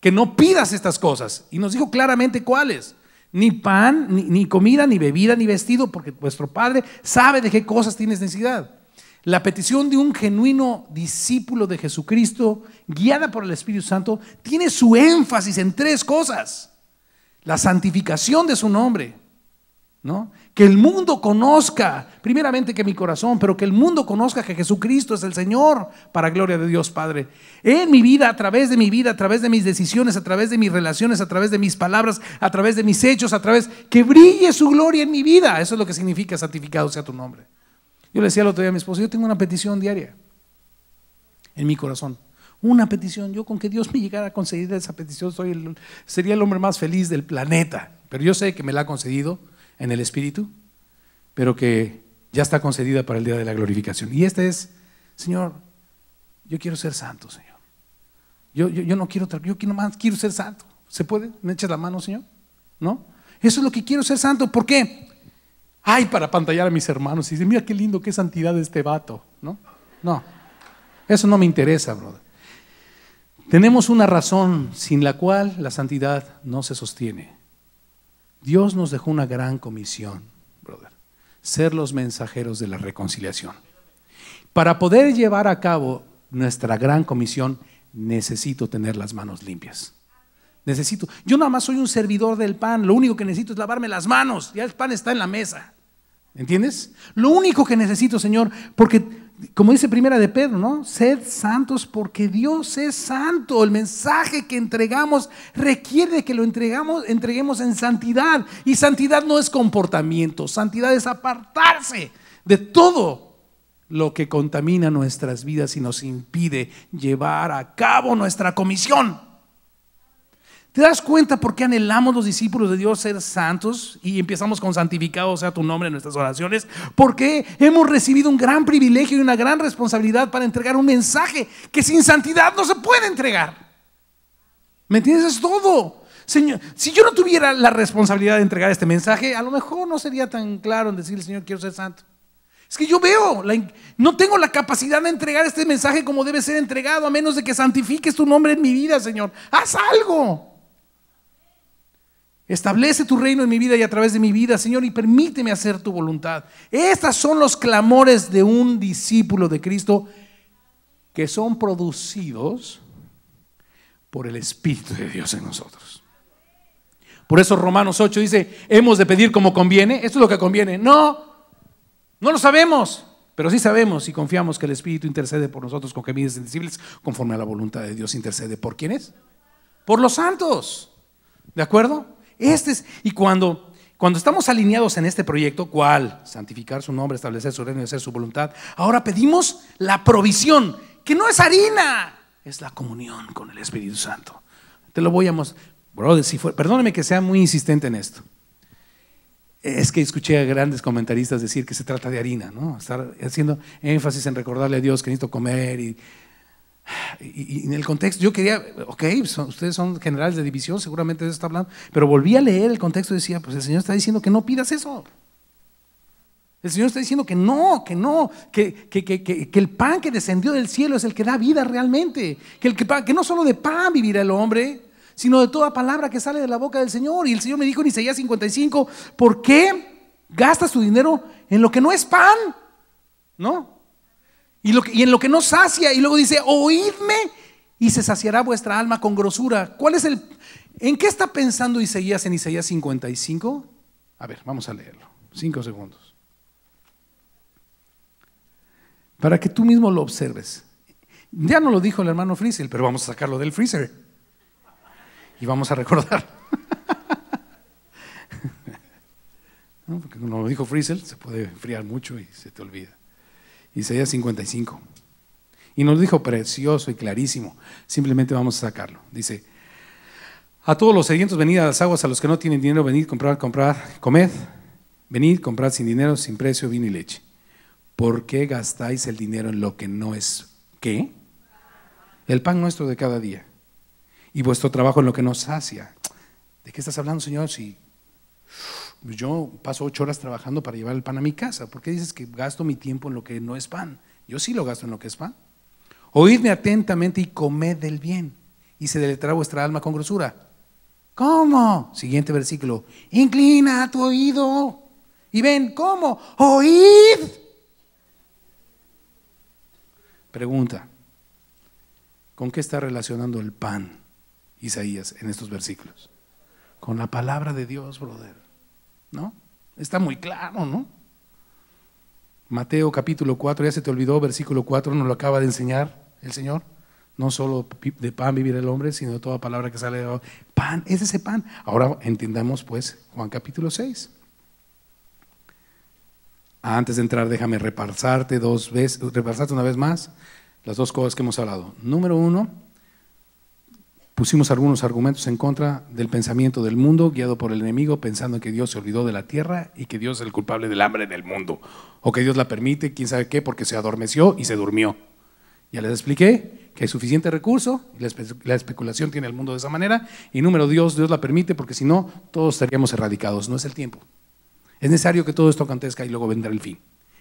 que no pidas estas cosas. Y nos dijo claramente cuáles. Ni pan, ni, ni comida, ni bebida, ni vestido, porque vuestro Padre sabe de qué cosas tienes necesidad. La petición de un genuino discípulo de Jesucristo, guiada por el Espíritu Santo, tiene su énfasis en tres cosas. La santificación de su nombre que el mundo conozca, primeramente que mi corazón, pero que el mundo conozca que Jesucristo es el Señor, para gloria de Dios Padre. En mi vida, a través de mi vida, a través de mis decisiones, a través de mis relaciones, a través de mis palabras, a través de mis hechos, a través, que brille su gloria en mi vida. Eso es lo que significa santificado sea tu nombre. Yo le decía el otro día a mi esposo, yo tengo una petición diaria en mi corazón. Una petición, yo con que Dios me llegara a conceder esa petición, soy sería el hombre más feliz del planeta. Pero yo sé que me la ha concedido en el Espíritu, pero que ya está concedida para el día de la glorificación. Y este es, Señor, yo quiero ser santo, Señor. Yo, yo, yo no quiero, yo más quiero ser santo. ¿Se puede? ¿Me echas la mano, Señor? ¿No? Eso es lo que quiero ser santo. ¿Por qué? Ay, para pantallar a mis hermanos y decir, mira qué lindo, qué santidad este vato, ¿no? No, eso no me interesa, brother. Tenemos una razón sin la cual la santidad no se sostiene. Dios nos dejó una gran comisión, brother, ser los mensajeros de la reconciliación. Para poder llevar a cabo nuestra gran comisión, necesito tener las manos limpias. Necesito, yo nada más soy un servidor del pan, lo único que necesito es lavarme las manos, ya el pan está en la mesa. ¿Entiendes? Lo único que necesito, Señor, porque como dice primera de Pedro, ¿no? Sed santos porque Dios es santo. El mensaje que entregamos requiere que lo entregamos, entreguemos en santidad. Y santidad no es comportamiento, santidad es apartarse de todo lo que contamina nuestras vidas y nos impide llevar a cabo nuestra comisión. ¿Te das cuenta por qué anhelamos los discípulos de Dios ser santos y empezamos con santificado sea tu nombre en nuestras oraciones? Porque hemos recibido un gran privilegio y una gran responsabilidad para entregar un mensaje que sin santidad no se puede entregar. ¿Me entiendes? Es todo. Señor, si yo no tuviera la responsabilidad de entregar este mensaje, a lo mejor no sería tan claro en decir, Señor, quiero ser santo. Es que yo veo, no tengo la capacidad de entregar este mensaje como debe ser entregado, a menos de que santifiques tu nombre en mi vida, Señor. Haz algo. Establece tu reino en mi vida y a través de mi vida, Señor, y permíteme hacer tu voluntad. Estos son los clamores de un discípulo de Cristo que son producidos por el Espíritu de Dios en nosotros. Por eso Romanos 8 dice, hemos de pedir como conviene. Esto es lo que conviene. No, no lo sabemos, pero sí sabemos y confiamos que el Espíritu intercede por nosotros con gemidos sensibles, conforme a la voluntad de Dios. Intercede por quiénes? Por los santos. ¿De acuerdo? Este y cuando, cuando estamos alineados en este proyecto, ¿cuál? Santificar su nombre, establecer su reino y hacer su voluntad. Ahora pedimos la provisión, que no es harina, es la comunión con el Espíritu Santo. Te lo voy a mostrar. perdóneme que sea muy insistente en esto. Es que escuché a grandes comentaristas decir que se trata de harina, ¿no? Estar haciendo énfasis en recordarle a Dios que necesito comer y y, en el contexto, yo quería, ok, ustedes son generales de división, seguramente de eso está hablando, pero volví a leer el contexto y decía, pues el Señor está diciendo que no pidas eso. El Señor está diciendo que no, que no, que, el pan que descendió del cielo es el que da vida realmente, que, el que, no solo de pan vivirá el hombre, sino de toda palabra que sale de la boca del Señor. Y el Señor me dijo en Isaías 55, ¿por qué gastas tu dinero en lo que no es pan? ¿No? Y, en lo que no sacia. Y luego dice, oídme y se saciará vuestra alma con grosura. ¿Cuál es el... ¿En qué está pensando Isaías en Isaías 55? A ver, vamos a leerlo. Cinco segundos. Para que tú mismo lo observes. Ya no lo dijo el hermano Freezer, pero vamos a sacarlo del freezer. Y vamos a recordar. ¿No? Porque cuando lo dijo Freezer, se puede enfriar mucho y se te olvida. Isaías 55. Y nos dijo precioso y clarísimo. Simplemente vamos a sacarlo. Dice, a todos los sedientos venid a las aguas, a los que no tienen dinero venid, comprar, comprar, comed. Venid, comprad sin dinero, sin precio, vino y leche. ¿Por qué gastáis el dinero en lo que no es qué? El pan nuestro de cada día. Y vuestro trabajo en lo que nos sacia. ¿De qué estás hablando, Señor? Si pues yo paso ocho horas trabajando para llevar el pan a mi casa. ¿Por qué dices que gasto mi tiempo en lo que no es pan? Yo sí lo gasto en lo que es pan. Oídme atentamente y comed del bien, y se deletrará vuestra alma con grosura. ¿Cómo? Siguiente versículo. Inclina tu oído y ven, ¿cómo? Oíd. Pregunta. ¿Con qué está relacionando el pan Isaías en estos versículos? Con la palabra de Dios, brother. ¿no? Está muy claro, ¿no? Mateo capítulo 4, ya se te olvidó, versículo 4 nos lo acaba de enseñar el Señor. No solo de pan vivir el hombre, sino de toda palabra que sale de pan. Es ese pan. Ahora entendamos pues Juan capítulo 6. Antes de entrar, déjame repasarte dos veces, repasarte una vez más las dos cosas que hemos hablado. Número uno, Pusimos algunos argumentos en contra del pensamiento del mundo, guiado por el enemigo, pensando que Dios se olvidó de la tierra y que Dios es el culpable del hambre el mundo. O que Dios la permite, quién sabe qué, porque se adormeció y se durmió. Ya les expliqué que hay suficiente recurso, la, especulación tiene el mundo de esa manera, y número Dios, Dios la permite, porque si no, todos estaríamos erradicados. No es el tiempo. Es necesario que todo esto acontezca y luego vendrá el fin.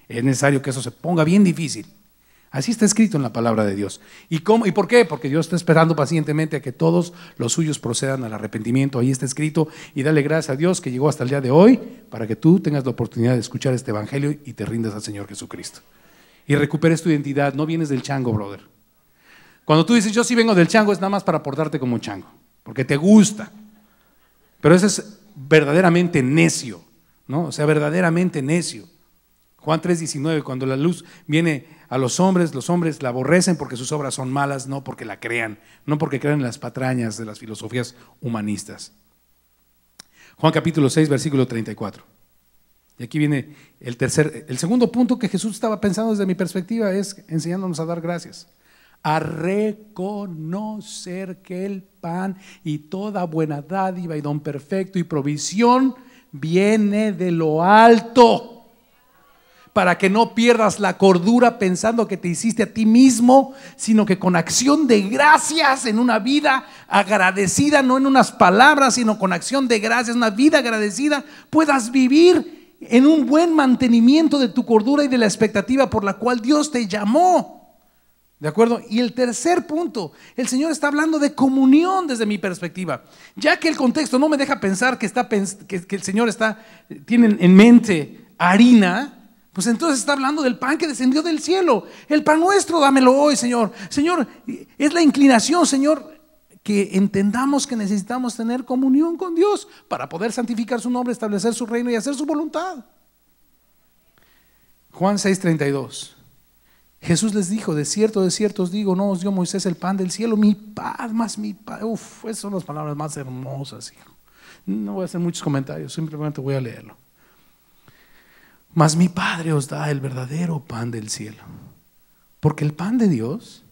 Es necesario que eso se ponga bien difícil Así está escrito en la palabra de Dios. ¿Y, cómo, ¿Y por qué? Porque Dios está esperando pacientemente a que todos los suyos procedan al arrepentimiento. Ahí está escrito. Y dale gracias a Dios que llegó hasta el día de hoy para que tú tengas la oportunidad de escuchar este Evangelio y te rindas al Señor Jesucristo. Y recuperes tu identidad. No vienes del chango, brother. Cuando tú dices yo sí vengo del chango es nada más para portarte como un chango. Porque te gusta. Pero eso es verdaderamente necio. ¿no? O sea, verdaderamente necio. Juan 3:19, cuando la luz viene a los hombres, los hombres la aborrecen porque sus obras son malas, no porque la crean, no porque crean en las patrañas de las filosofías humanistas. Juan capítulo 6, versículo 34. Y aquí viene el tercer, el segundo punto que Jesús estaba pensando desde mi perspectiva es enseñándonos a dar gracias, a reconocer que el pan y toda buena dádiva y don perfecto y provisión viene de lo alto para que no pierdas la cordura pensando que te hiciste a ti mismo, sino que con acción de gracias en una vida agradecida, no en unas palabras, sino con acción de gracias, una vida agradecida, puedas vivir en un buen mantenimiento de tu cordura y de la expectativa por la cual Dios te llamó. ¿De acuerdo? Y el tercer punto, el Señor está hablando de comunión desde mi perspectiva, ya que el contexto no me deja pensar que, está, el Señor está, tiene en mente harina, pues entonces está hablando del pan que descendió del cielo. El pan nuestro, dámelo hoy, Señor. Señor, es la inclinación, Señor, que entendamos que necesitamos tener comunión con Dios para poder santificar su nombre, establecer su reino y hacer su voluntad. Juan 6:32. Jesús les dijo, de cierto, de cierto os digo, no os dio Moisés el pan del cielo, mi paz, más mi paz. Uf, esas son las palabras más hermosas, hijo. No voy a hacer muchos comentarios, simplemente voy a leerlo. Mas mi Padre os da el verdadero pan del cielo. Porque el pan de Dios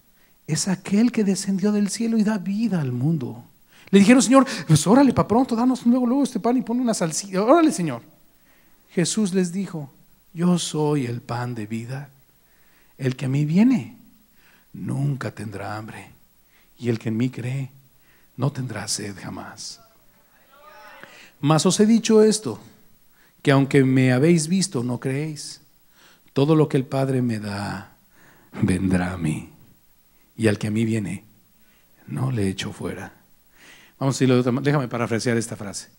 es aquel que descendió del cielo y da vida al mundo. Le dijeron, Señor, pues órale, para pronto, danos luego, luego este pan y pon una salsita Órale, Señor. Jesús les dijo, yo soy el pan de vida. El que a mí viene, nunca tendrá hambre. Y el que en mí cree, no tendrá sed jamás. Mas os he dicho esto que aunque me habéis visto, no creéis. Todo lo que el Padre me da, vendrá a mí. Y al que a mí viene, no le echo fuera. Vamos a decirlo otra Déjame parafrasear esta frase.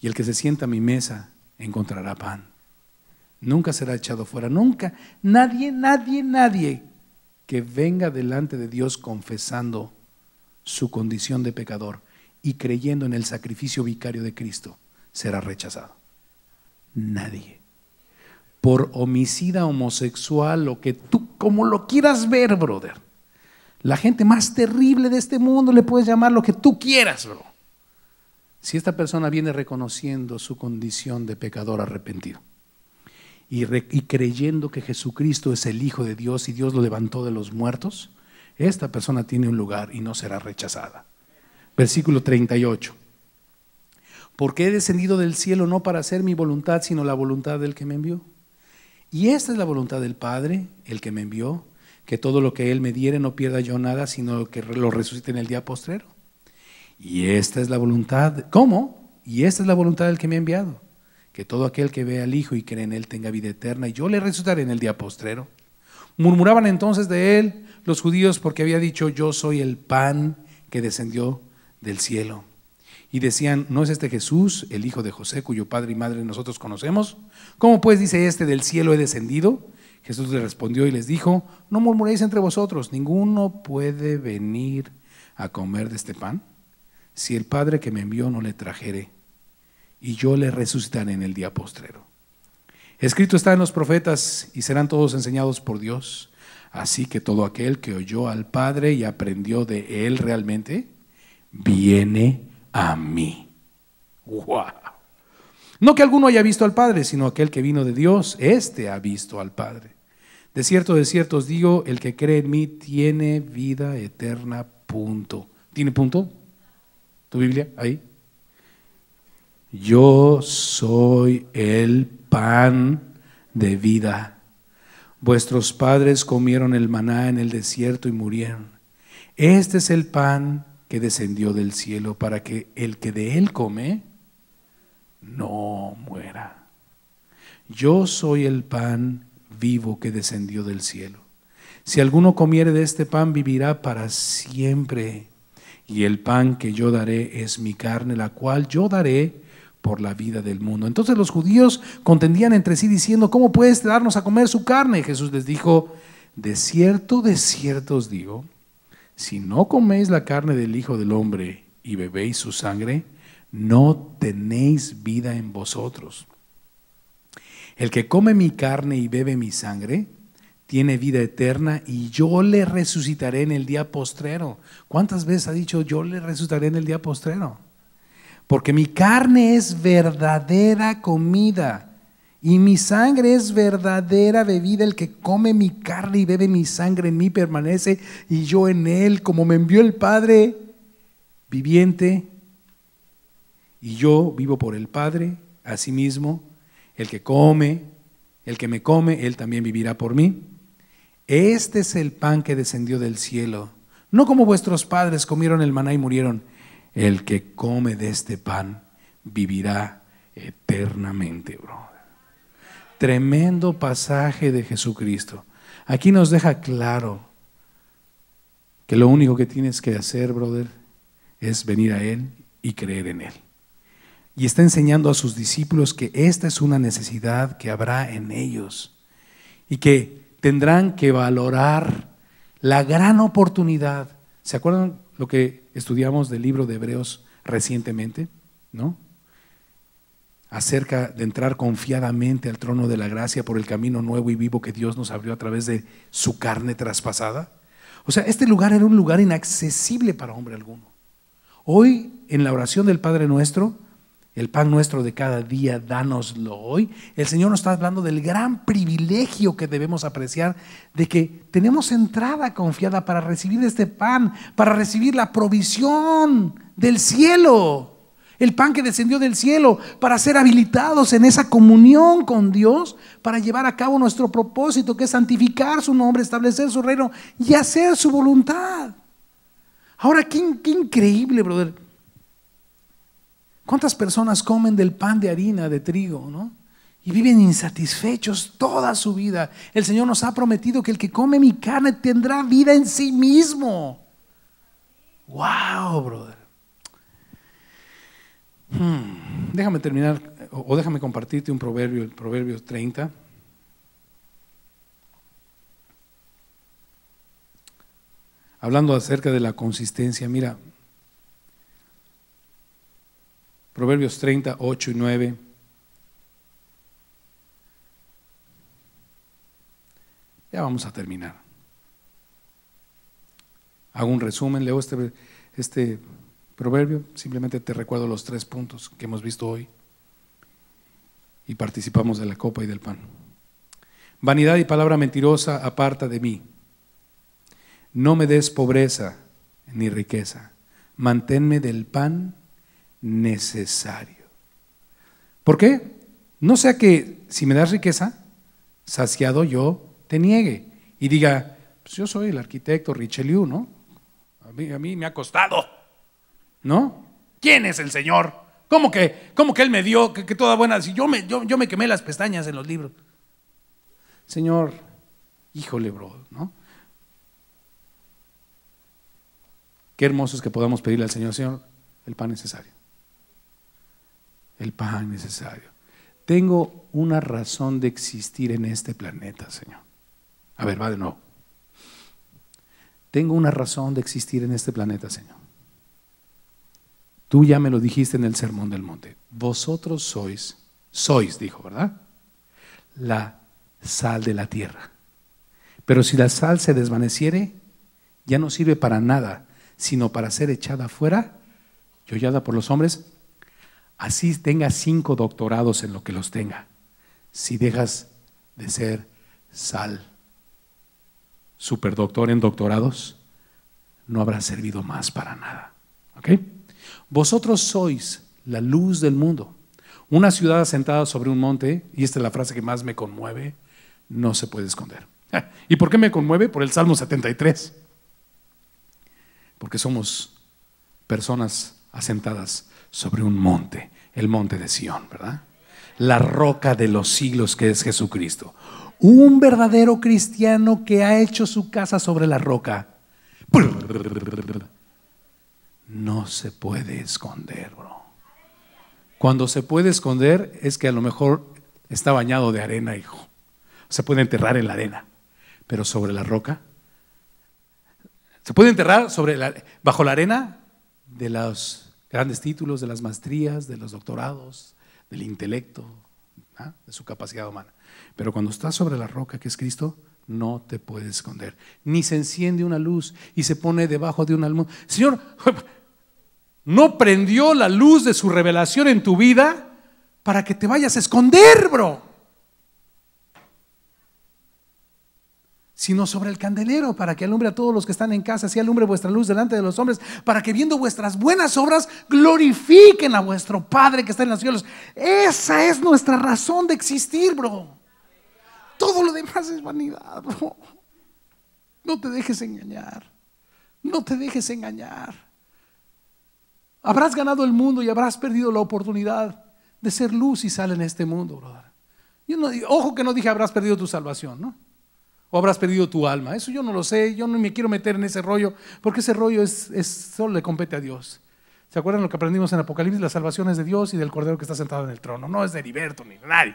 Y el que se sienta a mi mesa encontrará pan. Nunca será echado fuera. Nunca. Nadie, nadie, nadie que venga delante de Dios confesando su condición de pecador y creyendo en el sacrificio vicario de Cristo será rechazado nadie. Por homicida homosexual, o que tú, como lo quieras ver, brother. La gente más terrible de este mundo le puedes llamar lo que tú quieras, bro. Si esta persona viene reconociendo su condición de pecador arrepentido y, y creyendo que Jesucristo es el Hijo de Dios y Dios lo levantó de los muertos, esta persona tiene un lugar y no será rechazada. Versículo 38 porque he descendido del cielo no para hacer mi voluntad, sino la voluntad del que me envió. Y esta es la voluntad del Padre, el que me envió, que todo lo que Él me diere no pierda yo nada, sino que lo resucite en el día postrero. Y esta es la voluntad, ¿cómo? Y esta es la voluntad del que me ha enviado, que todo aquel que ve al Hijo y cree en Él tenga vida eterna, y yo le resucitaré en el día postrero. Murmuraban entonces de Él los judíos porque había dicho, yo soy el pan que descendió del cielo y decían, ¿no es este Jesús, el hijo de José, cuyo padre y madre nosotros conocemos? ¿Cómo pues dice este, del cielo he descendido? Jesús les respondió y les dijo, no murmuréis entre vosotros, ninguno puede venir a comer de este pan si el Padre que me envió no le trajere, y yo le resucitaré en el día postrero. Escrito está en los profetas y serán todos enseñados por Dios. Así que todo aquel que oyó al Padre y aprendió de él realmente, viene a mí. ¡Wow! No que alguno haya visto al Padre, sino aquel que vino de Dios, éste ha visto al Padre. De cierto, de cierto os digo, el que cree en mí tiene vida eterna, punto. ¿Tiene punto? ¿Tu Biblia? Ahí. Yo soy el pan de vida. Vuestros padres comieron el maná en el desierto y murieron. Este es el pan que descendió del cielo para que el que de él come no muera. Yo soy el pan vivo que descendió del cielo. Si alguno comiere de este pan, vivirá para siempre. Y el pan que yo daré es mi carne, la cual yo daré por la vida del mundo. Entonces los judíos contendían entre sí diciendo, ¿cómo puedes darnos a comer su carne? Jesús les dijo, de cierto, de cierto os digo, si no coméis la carne del Hijo del Hombre y bebéis su sangre, no tenéis vida en vosotros. El que come mi carne y bebe mi sangre, tiene vida eterna y yo le resucitaré en el día postrero. ¿Cuántas veces ha dicho yo le resucitaré en el día postrero? Porque mi carne es verdadera comida y mi sangre es verdadera bebida. El que come mi carne y bebe mi sangre en mí permanece y yo en él, como me envió el Padre viviente. Y yo vivo por el Padre. Asimismo, el que come, el que me come, él también vivirá por mí. Este es el pan que descendió del cielo. No como vuestros padres comieron el maná y murieron. El que come de este pan vivirá eternamente, bro. Tremendo pasaje de Jesucristo. Aquí nos deja claro que lo único que tienes que hacer, brother, es venir a Él y creer en Él. Y está enseñando a sus discípulos que esta es una necesidad que habrá en ellos y que tendrán que valorar la gran oportunidad. ¿Se acuerdan lo que estudiamos del libro de Hebreos recientemente? ¿No? acerca de entrar confiadamente al trono de la gracia por el camino nuevo y vivo que Dios nos abrió a través de su carne traspasada? O sea, este lugar era un lugar inaccesible para hombre alguno. Hoy, en la oración del Padre nuestro, el pan nuestro de cada día, dánoslo hoy. El Señor nos está hablando del gran privilegio que debemos apreciar, de que tenemos entrada confiada para recibir este pan, para recibir la provisión del cielo el pan que descendió del cielo, para ser habilitados en esa comunión con Dios, para llevar a cabo nuestro propósito, que es santificar su nombre, establecer su reino y hacer su voluntad. Ahora, qué, increíble, brother. ¿Cuántas personas comen del pan de harina, de trigo, no? y viven insatisfechos toda su vida. El Señor nos ha prometido que el que come mi carne tendrá vida en sí mismo. Wow, brother. Hmm. déjame terminar o, déjame compartirte un proverbio, el proverbio 30. Hablando acerca de la consistencia, mira, Proverbios 30, 8 y 9. Ya vamos a terminar. Hago un resumen, leo este, este proverbio, simplemente te recuerdo los tres puntos que hemos visto hoy y participamos de la copa y del pan. Vanidad y palabra mentirosa aparta de mí. No me des pobreza ni riqueza. Manténme del pan necesario. ¿Por qué? No sea que si me das riqueza, saciado yo te niegue y diga, pues yo soy el arquitecto Richelieu, ¿no? mí, a mí me ha costado ¿No? ¿Quién es el Señor? ¿Cómo que, cómo que Él me dio, que, toda buena? Si yo me, yo, yo me quemé las pestañas en los libros. Señor, híjole, bro, ¿no? Qué hermoso es que podamos pedirle al Señor, Señor, el pan necesario. El pan necesario. Tengo una razón de existir en este planeta, Señor. A ver, va de nuevo. Tengo una razón de existir en este planeta, Señor. Tú ya me lo dijiste en el Sermón del Monte. Vosotros sois, sois, dijo, ¿verdad? La sal de la tierra. Pero si la sal se desvaneciere, ya no sirve para nada, sino para ser echada afuera y por los hombres. Así tenga cinco doctorados en lo que los tenga. Si dejas de ser sal, superdoctor en doctorados, no habrá servido más para nada. ¿Ok? Vosotros sois la luz del mundo. Una ciudad asentada sobre un monte, y esta es la frase que más me conmueve, no se puede esconder. ¿Y por qué me conmueve? Por el Salmo 73. Porque somos personas asentadas sobre un monte, el monte de Sión, ¿verdad? La roca de los siglos que es Jesucristo. Un verdadero cristiano que ha hecho su casa sobre la roca no se puede esconder, bro. Cuando se puede esconder es que a lo mejor está bañado de arena, hijo. Se puede enterrar en la arena, pero sobre la roca. Se puede enterrar bajo la arena de los grandes títulos, de las maestrías, de los doctorados, del intelecto, ¿ah? de su capacidad humana. Pero cuando estás sobre la roca que es Cristo, no te puedes esconder. Ni se enciende una luz y se pone debajo de un almohadón. Señor, no prendió la luz de su revelación en tu vida para que te vayas a esconder, bro. Sino sobre el candelero, para que alumbre a todos los que están en casa, así alumbre vuestra luz delante de los hombres, para que viendo vuestras buenas obras glorifiquen a vuestro Padre que está en los cielos. Esa es nuestra razón de existir, bro. Todo lo demás es vanidad, bro. No te dejes engañar. No te dejes engañar. Habrás ganado el mundo y habrás perdido la oportunidad de ser luz y sal en este mundo, brother. ojo que no dije habrás perdido tu salvación, ¿no? O habrás perdido tu alma. Eso yo no lo sé, yo no me quiero meter en ese rollo, porque ese rollo es, solo le compete a Dios. ¿Se acuerdan lo que aprendimos en Apocalipsis? La salvación es de Dios y del Cordero que está sentado en el trono. No es de Heriberto ni de nadie.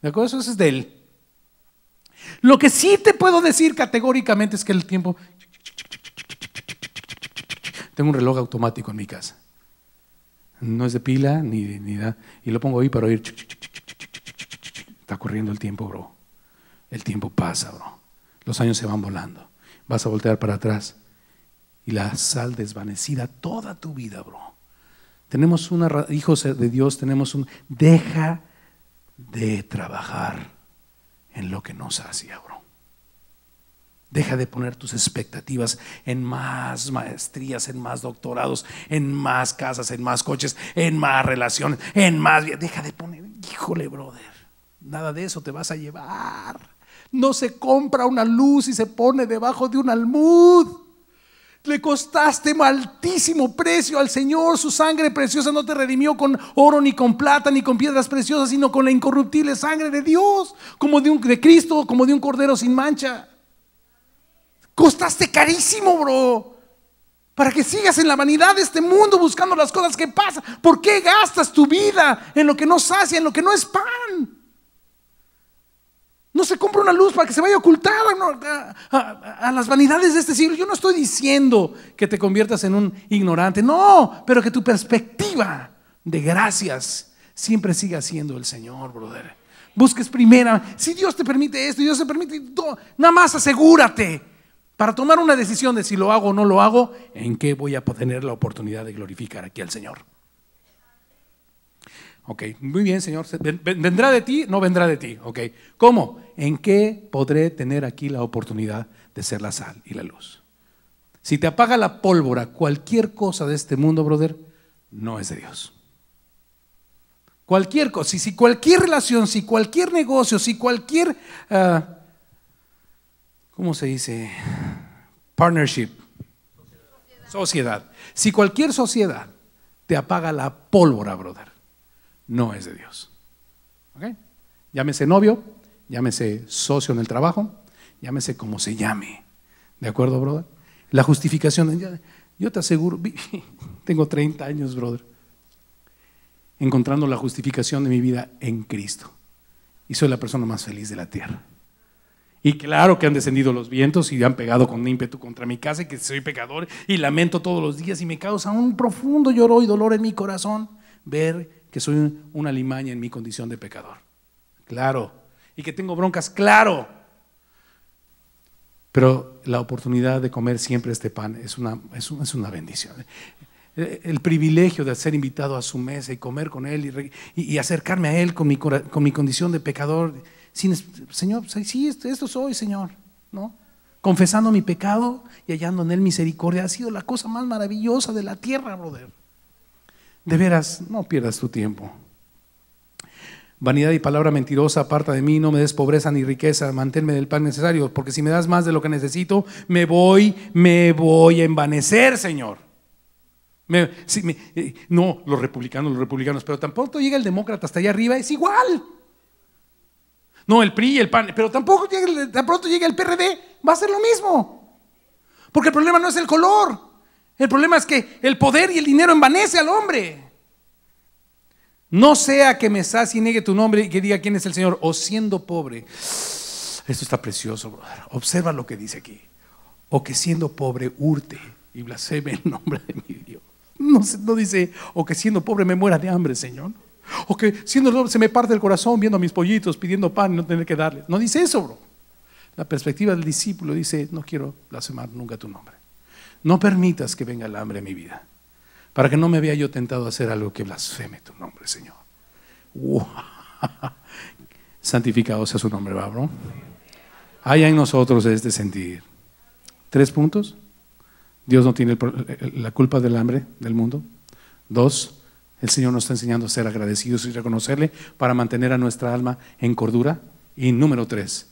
¿De acuerdo? Eso es de Él. Lo que sí te puedo decir categóricamente es que el tiempo... Tengo un reloj automático en mi casa. No es de pila ni, ni da. Y lo pongo ahí para oír. Está corriendo el tiempo, bro. El tiempo pasa, bro. Los años se van volando. Vas a voltear para atrás y la sal desvanecida toda tu vida, bro. Tenemos una hijos de Dios, tenemos un deja de trabajar en lo que nos hacía, bro. Deja de poner tus expectativas en más maestrías, en más doctorados, en más casas, en más coches, en más relaciones, en más... Deja de poner, híjole, brother, nada de eso te vas a llevar. No se compra una luz y se pone debajo de un almud. Le costaste altísimo precio al Señor. Su sangre preciosa no te redimió con oro, ni con plata, ni con piedras preciosas, sino con la incorruptible sangre de Dios, como de, un, de Cristo, como de un cordero sin mancha costaste carísimo, bro. Para que sigas en la vanidad de este mundo buscando las cosas que pasan. ¿Por qué gastas tu vida en lo que no sacia, en lo que no es pan? No se compra una luz para que se vaya ocultada a, las vanidades de este siglo. Yo no estoy diciendo que te conviertas en un ignorante, no, pero que tu perspectiva de gracias siempre siga siendo el Señor, brother. Busques primera, si Dios te permite esto, Dios te permite todo, nada más asegúrate para tomar una decisión de si lo hago o no lo hago, ¿en qué voy a tener la oportunidad de glorificar aquí al Señor? Ok, muy bien, Señor. ¿Vendrá de ti? No vendrá de ti. Ok, ¿cómo? ¿En qué podré tener aquí la oportunidad de ser la sal y la luz? Si te apaga la pólvora, cualquier cosa de este mundo, brother, no es de Dios. Cualquier cosa, si, cualquier relación, si cualquier negocio, si cualquier, ah, ¿cómo se dice? Partnership. Sociedad. Si cualquier sociedad te apaga la pólvora, brother, no es de Dios. ¿Okay? Llámese novio, llámese socio en el trabajo, llámese como se llame. ¿De acuerdo, brother? La justificación, yo te aseguro, tengo 30 años, brother, encontrando la justificación de mi vida en Cristo. Y soy la persona más feliz de la tierra. Y claro que han descendido los vientos y han pegado con ímpetu contra mi casa y que soy pecador y lamento todos los días y me causa un profundo lloro y dolor en mi corazón ver que soy una limaña en mi condición de pecador. Claro. Y que tengo broncas, claro. Pero la oportunidad de comer siempre este pan es una, es bendición. El privilegio de ser invitado a su mesa y comer con él y, acercarme a él con mi, con mi condición de pecador Señor, sí, esto soy, Señor, ¿no? Confesando mi pecado y hallando en Él misericordia. Ha sido la cosa más maravillosa de la tierra, brother. De veras, no pierdas tu tiempo. Vanidad y palabra mentirosa, aparta de mí, no me des pobreza ni riqueza, manténme del pan necesario, porque si me das más de lo que necesito, me voy, me voy a envanecer, Señor. Eh, no, los republicanos, los republicanos, pero tampoco llega el demócrata hasta allá arriba, es igual. No, el PRI y el PAN, e. pero tampoco llegue, tan pronto llega el PRD, va a ser lo mismo. Porque el problema no es el color, el problema es que el poder y el dinero envanece al hombre. No sea que me sacie y niegue tu nombre y que diga quién es el Señor, o siendo pobre. Esto está precioso, brother. Observa lo que dice aquí. O que siendo pobre hurte y blasfeme el nombre de mi Dios. no dice, o que siendo pobre me muera de hambre, Señor. O que siendo el se me parte el corazón viendo a mis pollitos pidiendo pan y no tener que darle. No dice eso, bro. La perspectiva del discípulo dice, no quiero blasfemar nunca tu nombre. No permitas que venga el hambre a mi vida, para que no me vea yo tentado a hacer algo que blasfeme tu nombre, Señor. Santificado sea su nombre, ¿va, bro? en nosotros este sentir. Tres puntos. Dios no tiene la culpa del hambre del mundo. Dos, el Señor nos está enseñando a ser agradecidos y reconocerle para mantener a nuestra alma en cordura. Y número tres,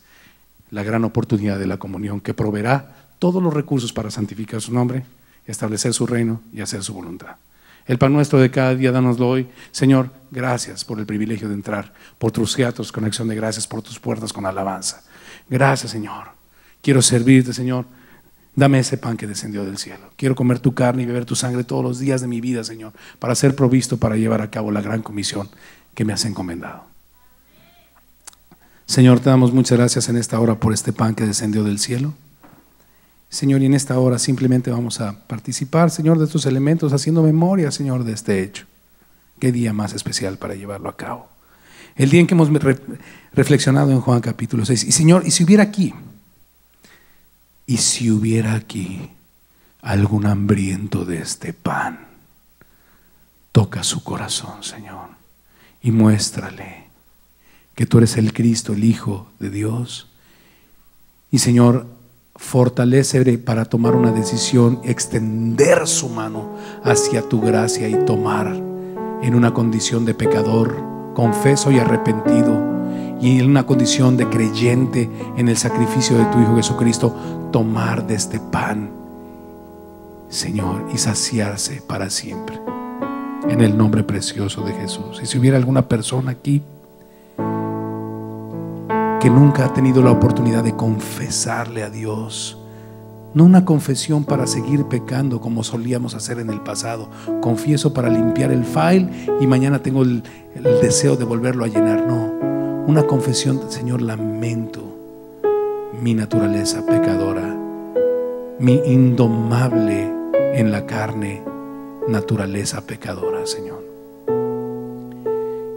la gran oportunidad de la comunión que proveerá todos los recursos para santificar su nombre, establecer su reino y hacer su voluntad. El pan nuestro de cada día, danoslo hoy. Señor, gracias por el privilegio de entrar, por tus teatros con acción de gracias, por tus puertas con alabanza. Gracias, Señor. Quiero servirte, Señor. Dame ese pan que descendió del cielo. Quiero comer tu carne y beber tu sangre todos los días de mi vida, Señor, para ser provisto para llevar a cabo la gran comisión que me has encomendado. Señor, te damos muchas gracias en esta hora por este pan que descendió del cielo. Señor, y en esta hora simplemente vamos a participar, Señor, de estos elementos, haciendo memoria, Señor, de este hecho. Qué día más especial para llevarlo a cabo. El día en que hemos reflexionado en Juan capítulo 6. Y Señor, y si hubiera aquí, y si hubiera aquí algún hambriento de este pan, toca su corazón, Señor, y muéstrale que tú eres el Cristo, el Hijo de Dios. Y Señor, fortalece para tomar una decisión, extender su mano hacia tu gracia y tomar en una condición de pecador, confeso y arrepentido, y en una condición de creyente en el sacrificio de tu Hijo Jesucristo, tomar de este pan, Señor, y saciarse para siempre. En el nombre precioso de Jesús. Y si hubiera alguna persona aquí que nunca ha tenido la oportunidad de confesarle a Dios, no una confesión para seguir pecando como solíamos hacer en el pasado. Confieso para limpiar el file y mañana tengo el, el, deseo de volverlo a llenar. No, una confesión, Señor, lamento mi naturaleza pecadora, mi indomable en la carne naturaleza pecadora, Señor.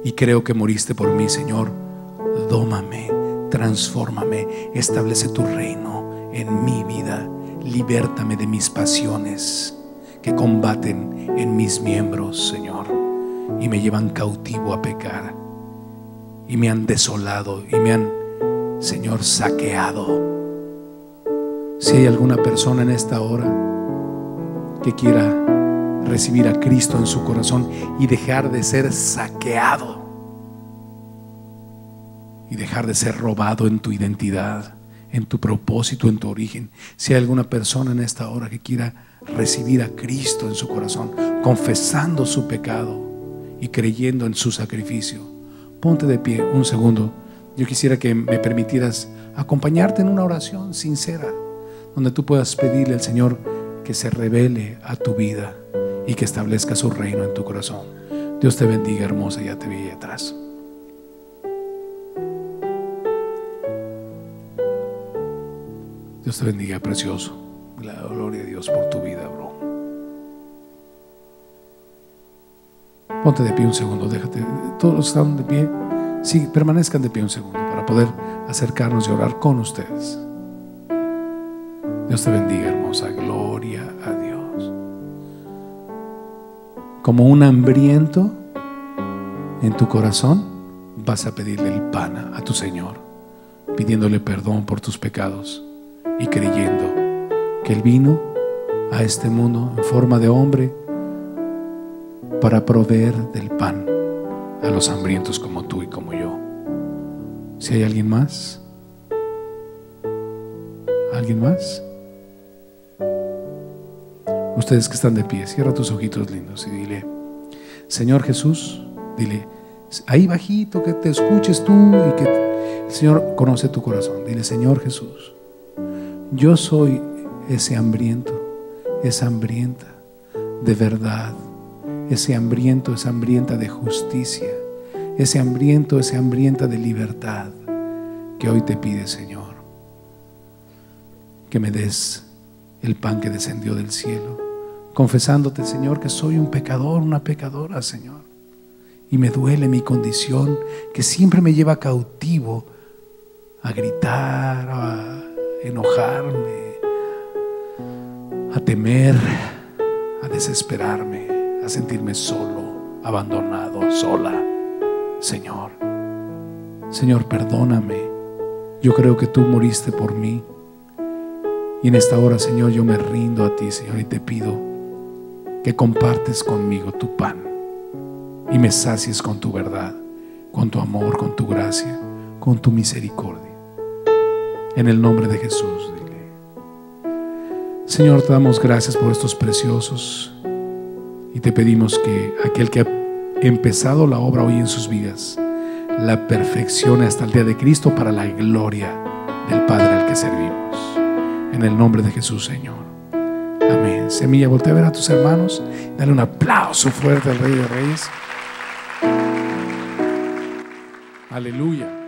Y creo que moriste por mí, Señor. Dómame, transfórmame, establece tu reino en mi vida, libértame de mis pasiones que combaten en mis miembros, Señor, y me llevan cautivo a pecar, y me han desolado, y me han Señor, saqueado. Si hay alguna persona en esta hora que quiera recibir a Cristo en su corazón y dejar de ser saqueado y dejar de ser robado en tu identidad, en tu propósito, en tu origen. Si hay alguna persona en esta hora que quiera recibir a Cristo en su corazón, confesando su pecado y creyendo en su sacrificio, ponte de pie un segundo yo quisiera que me permitieras acompañarte en una oración sincera, donde tú puedas pedirle al Señor que se revele a tu vida y que establezca su reino en tu corazón. Dios te bendiga, hermosa, ya te vi atrás. Dios te bendiga, precioso. La gloria de Dios por tu vida, bro. Ponte de pie un segundo, déjate. Todos están de pie sí, permanezcan de pie un segundo para poder acercarnos y orar con ustedes. Dios te bendiga, hermosa. Gloria a Dios. Como un hambriento en tu corazón, vas a pedirle el pan a tu Señor, pidiéndole perdón por tus pecados y creyendo que Él vino a este mundo en forma de hombre para proveer del pan a los hambrientos como tú y como yo. Si hay alguien más, ¿alguien más? Ustedes que están de pie, cierra tus ojitos lindos y dile, Señor Jesús, dile, ahí bajito que te escuches tú y que el Señor conoce tu corazón. Dile, Señor Jesús, yo soy ese hambriento, esa hambrienta de verdad, ese hambriento, esa hambrienta de justicia, ese hambriento, esa hambrienta de libertad que hoy te pide, Señor. Que me des el pan que descendió del cielo, confesándote, Señor, que soy un pecador, una pecadora, Señor. Y me duele mi condición que siempre me lleva cautivo a gritar, a enojarme, a temer, a desesperarme sentirme solo, abandonado, sola. Señor, Señor, perdóname. Yo creo que tú moriste por mí. Y en esta hora, Señor, yo me rindo a ti, Señor, y te pido que compartes conmigo tu pan y me sacies con tu verdad, con tu amor, con tu gracia, con tu misericordia. En el nombre de Jesús, dile. Señor, te damos gracias por estos preciosos y te pedimos que aquel que ha empezado la obra hoy en sus vidas, la perfeccione hasta el día de Cristo para la gloria del Padre al que servimos. En el nombre de Jesús, Señor. Amén. Semilla, voltea a ver a tus hermanos. Dale un aplauso fuerte al Rey de Reyes. Aleluya.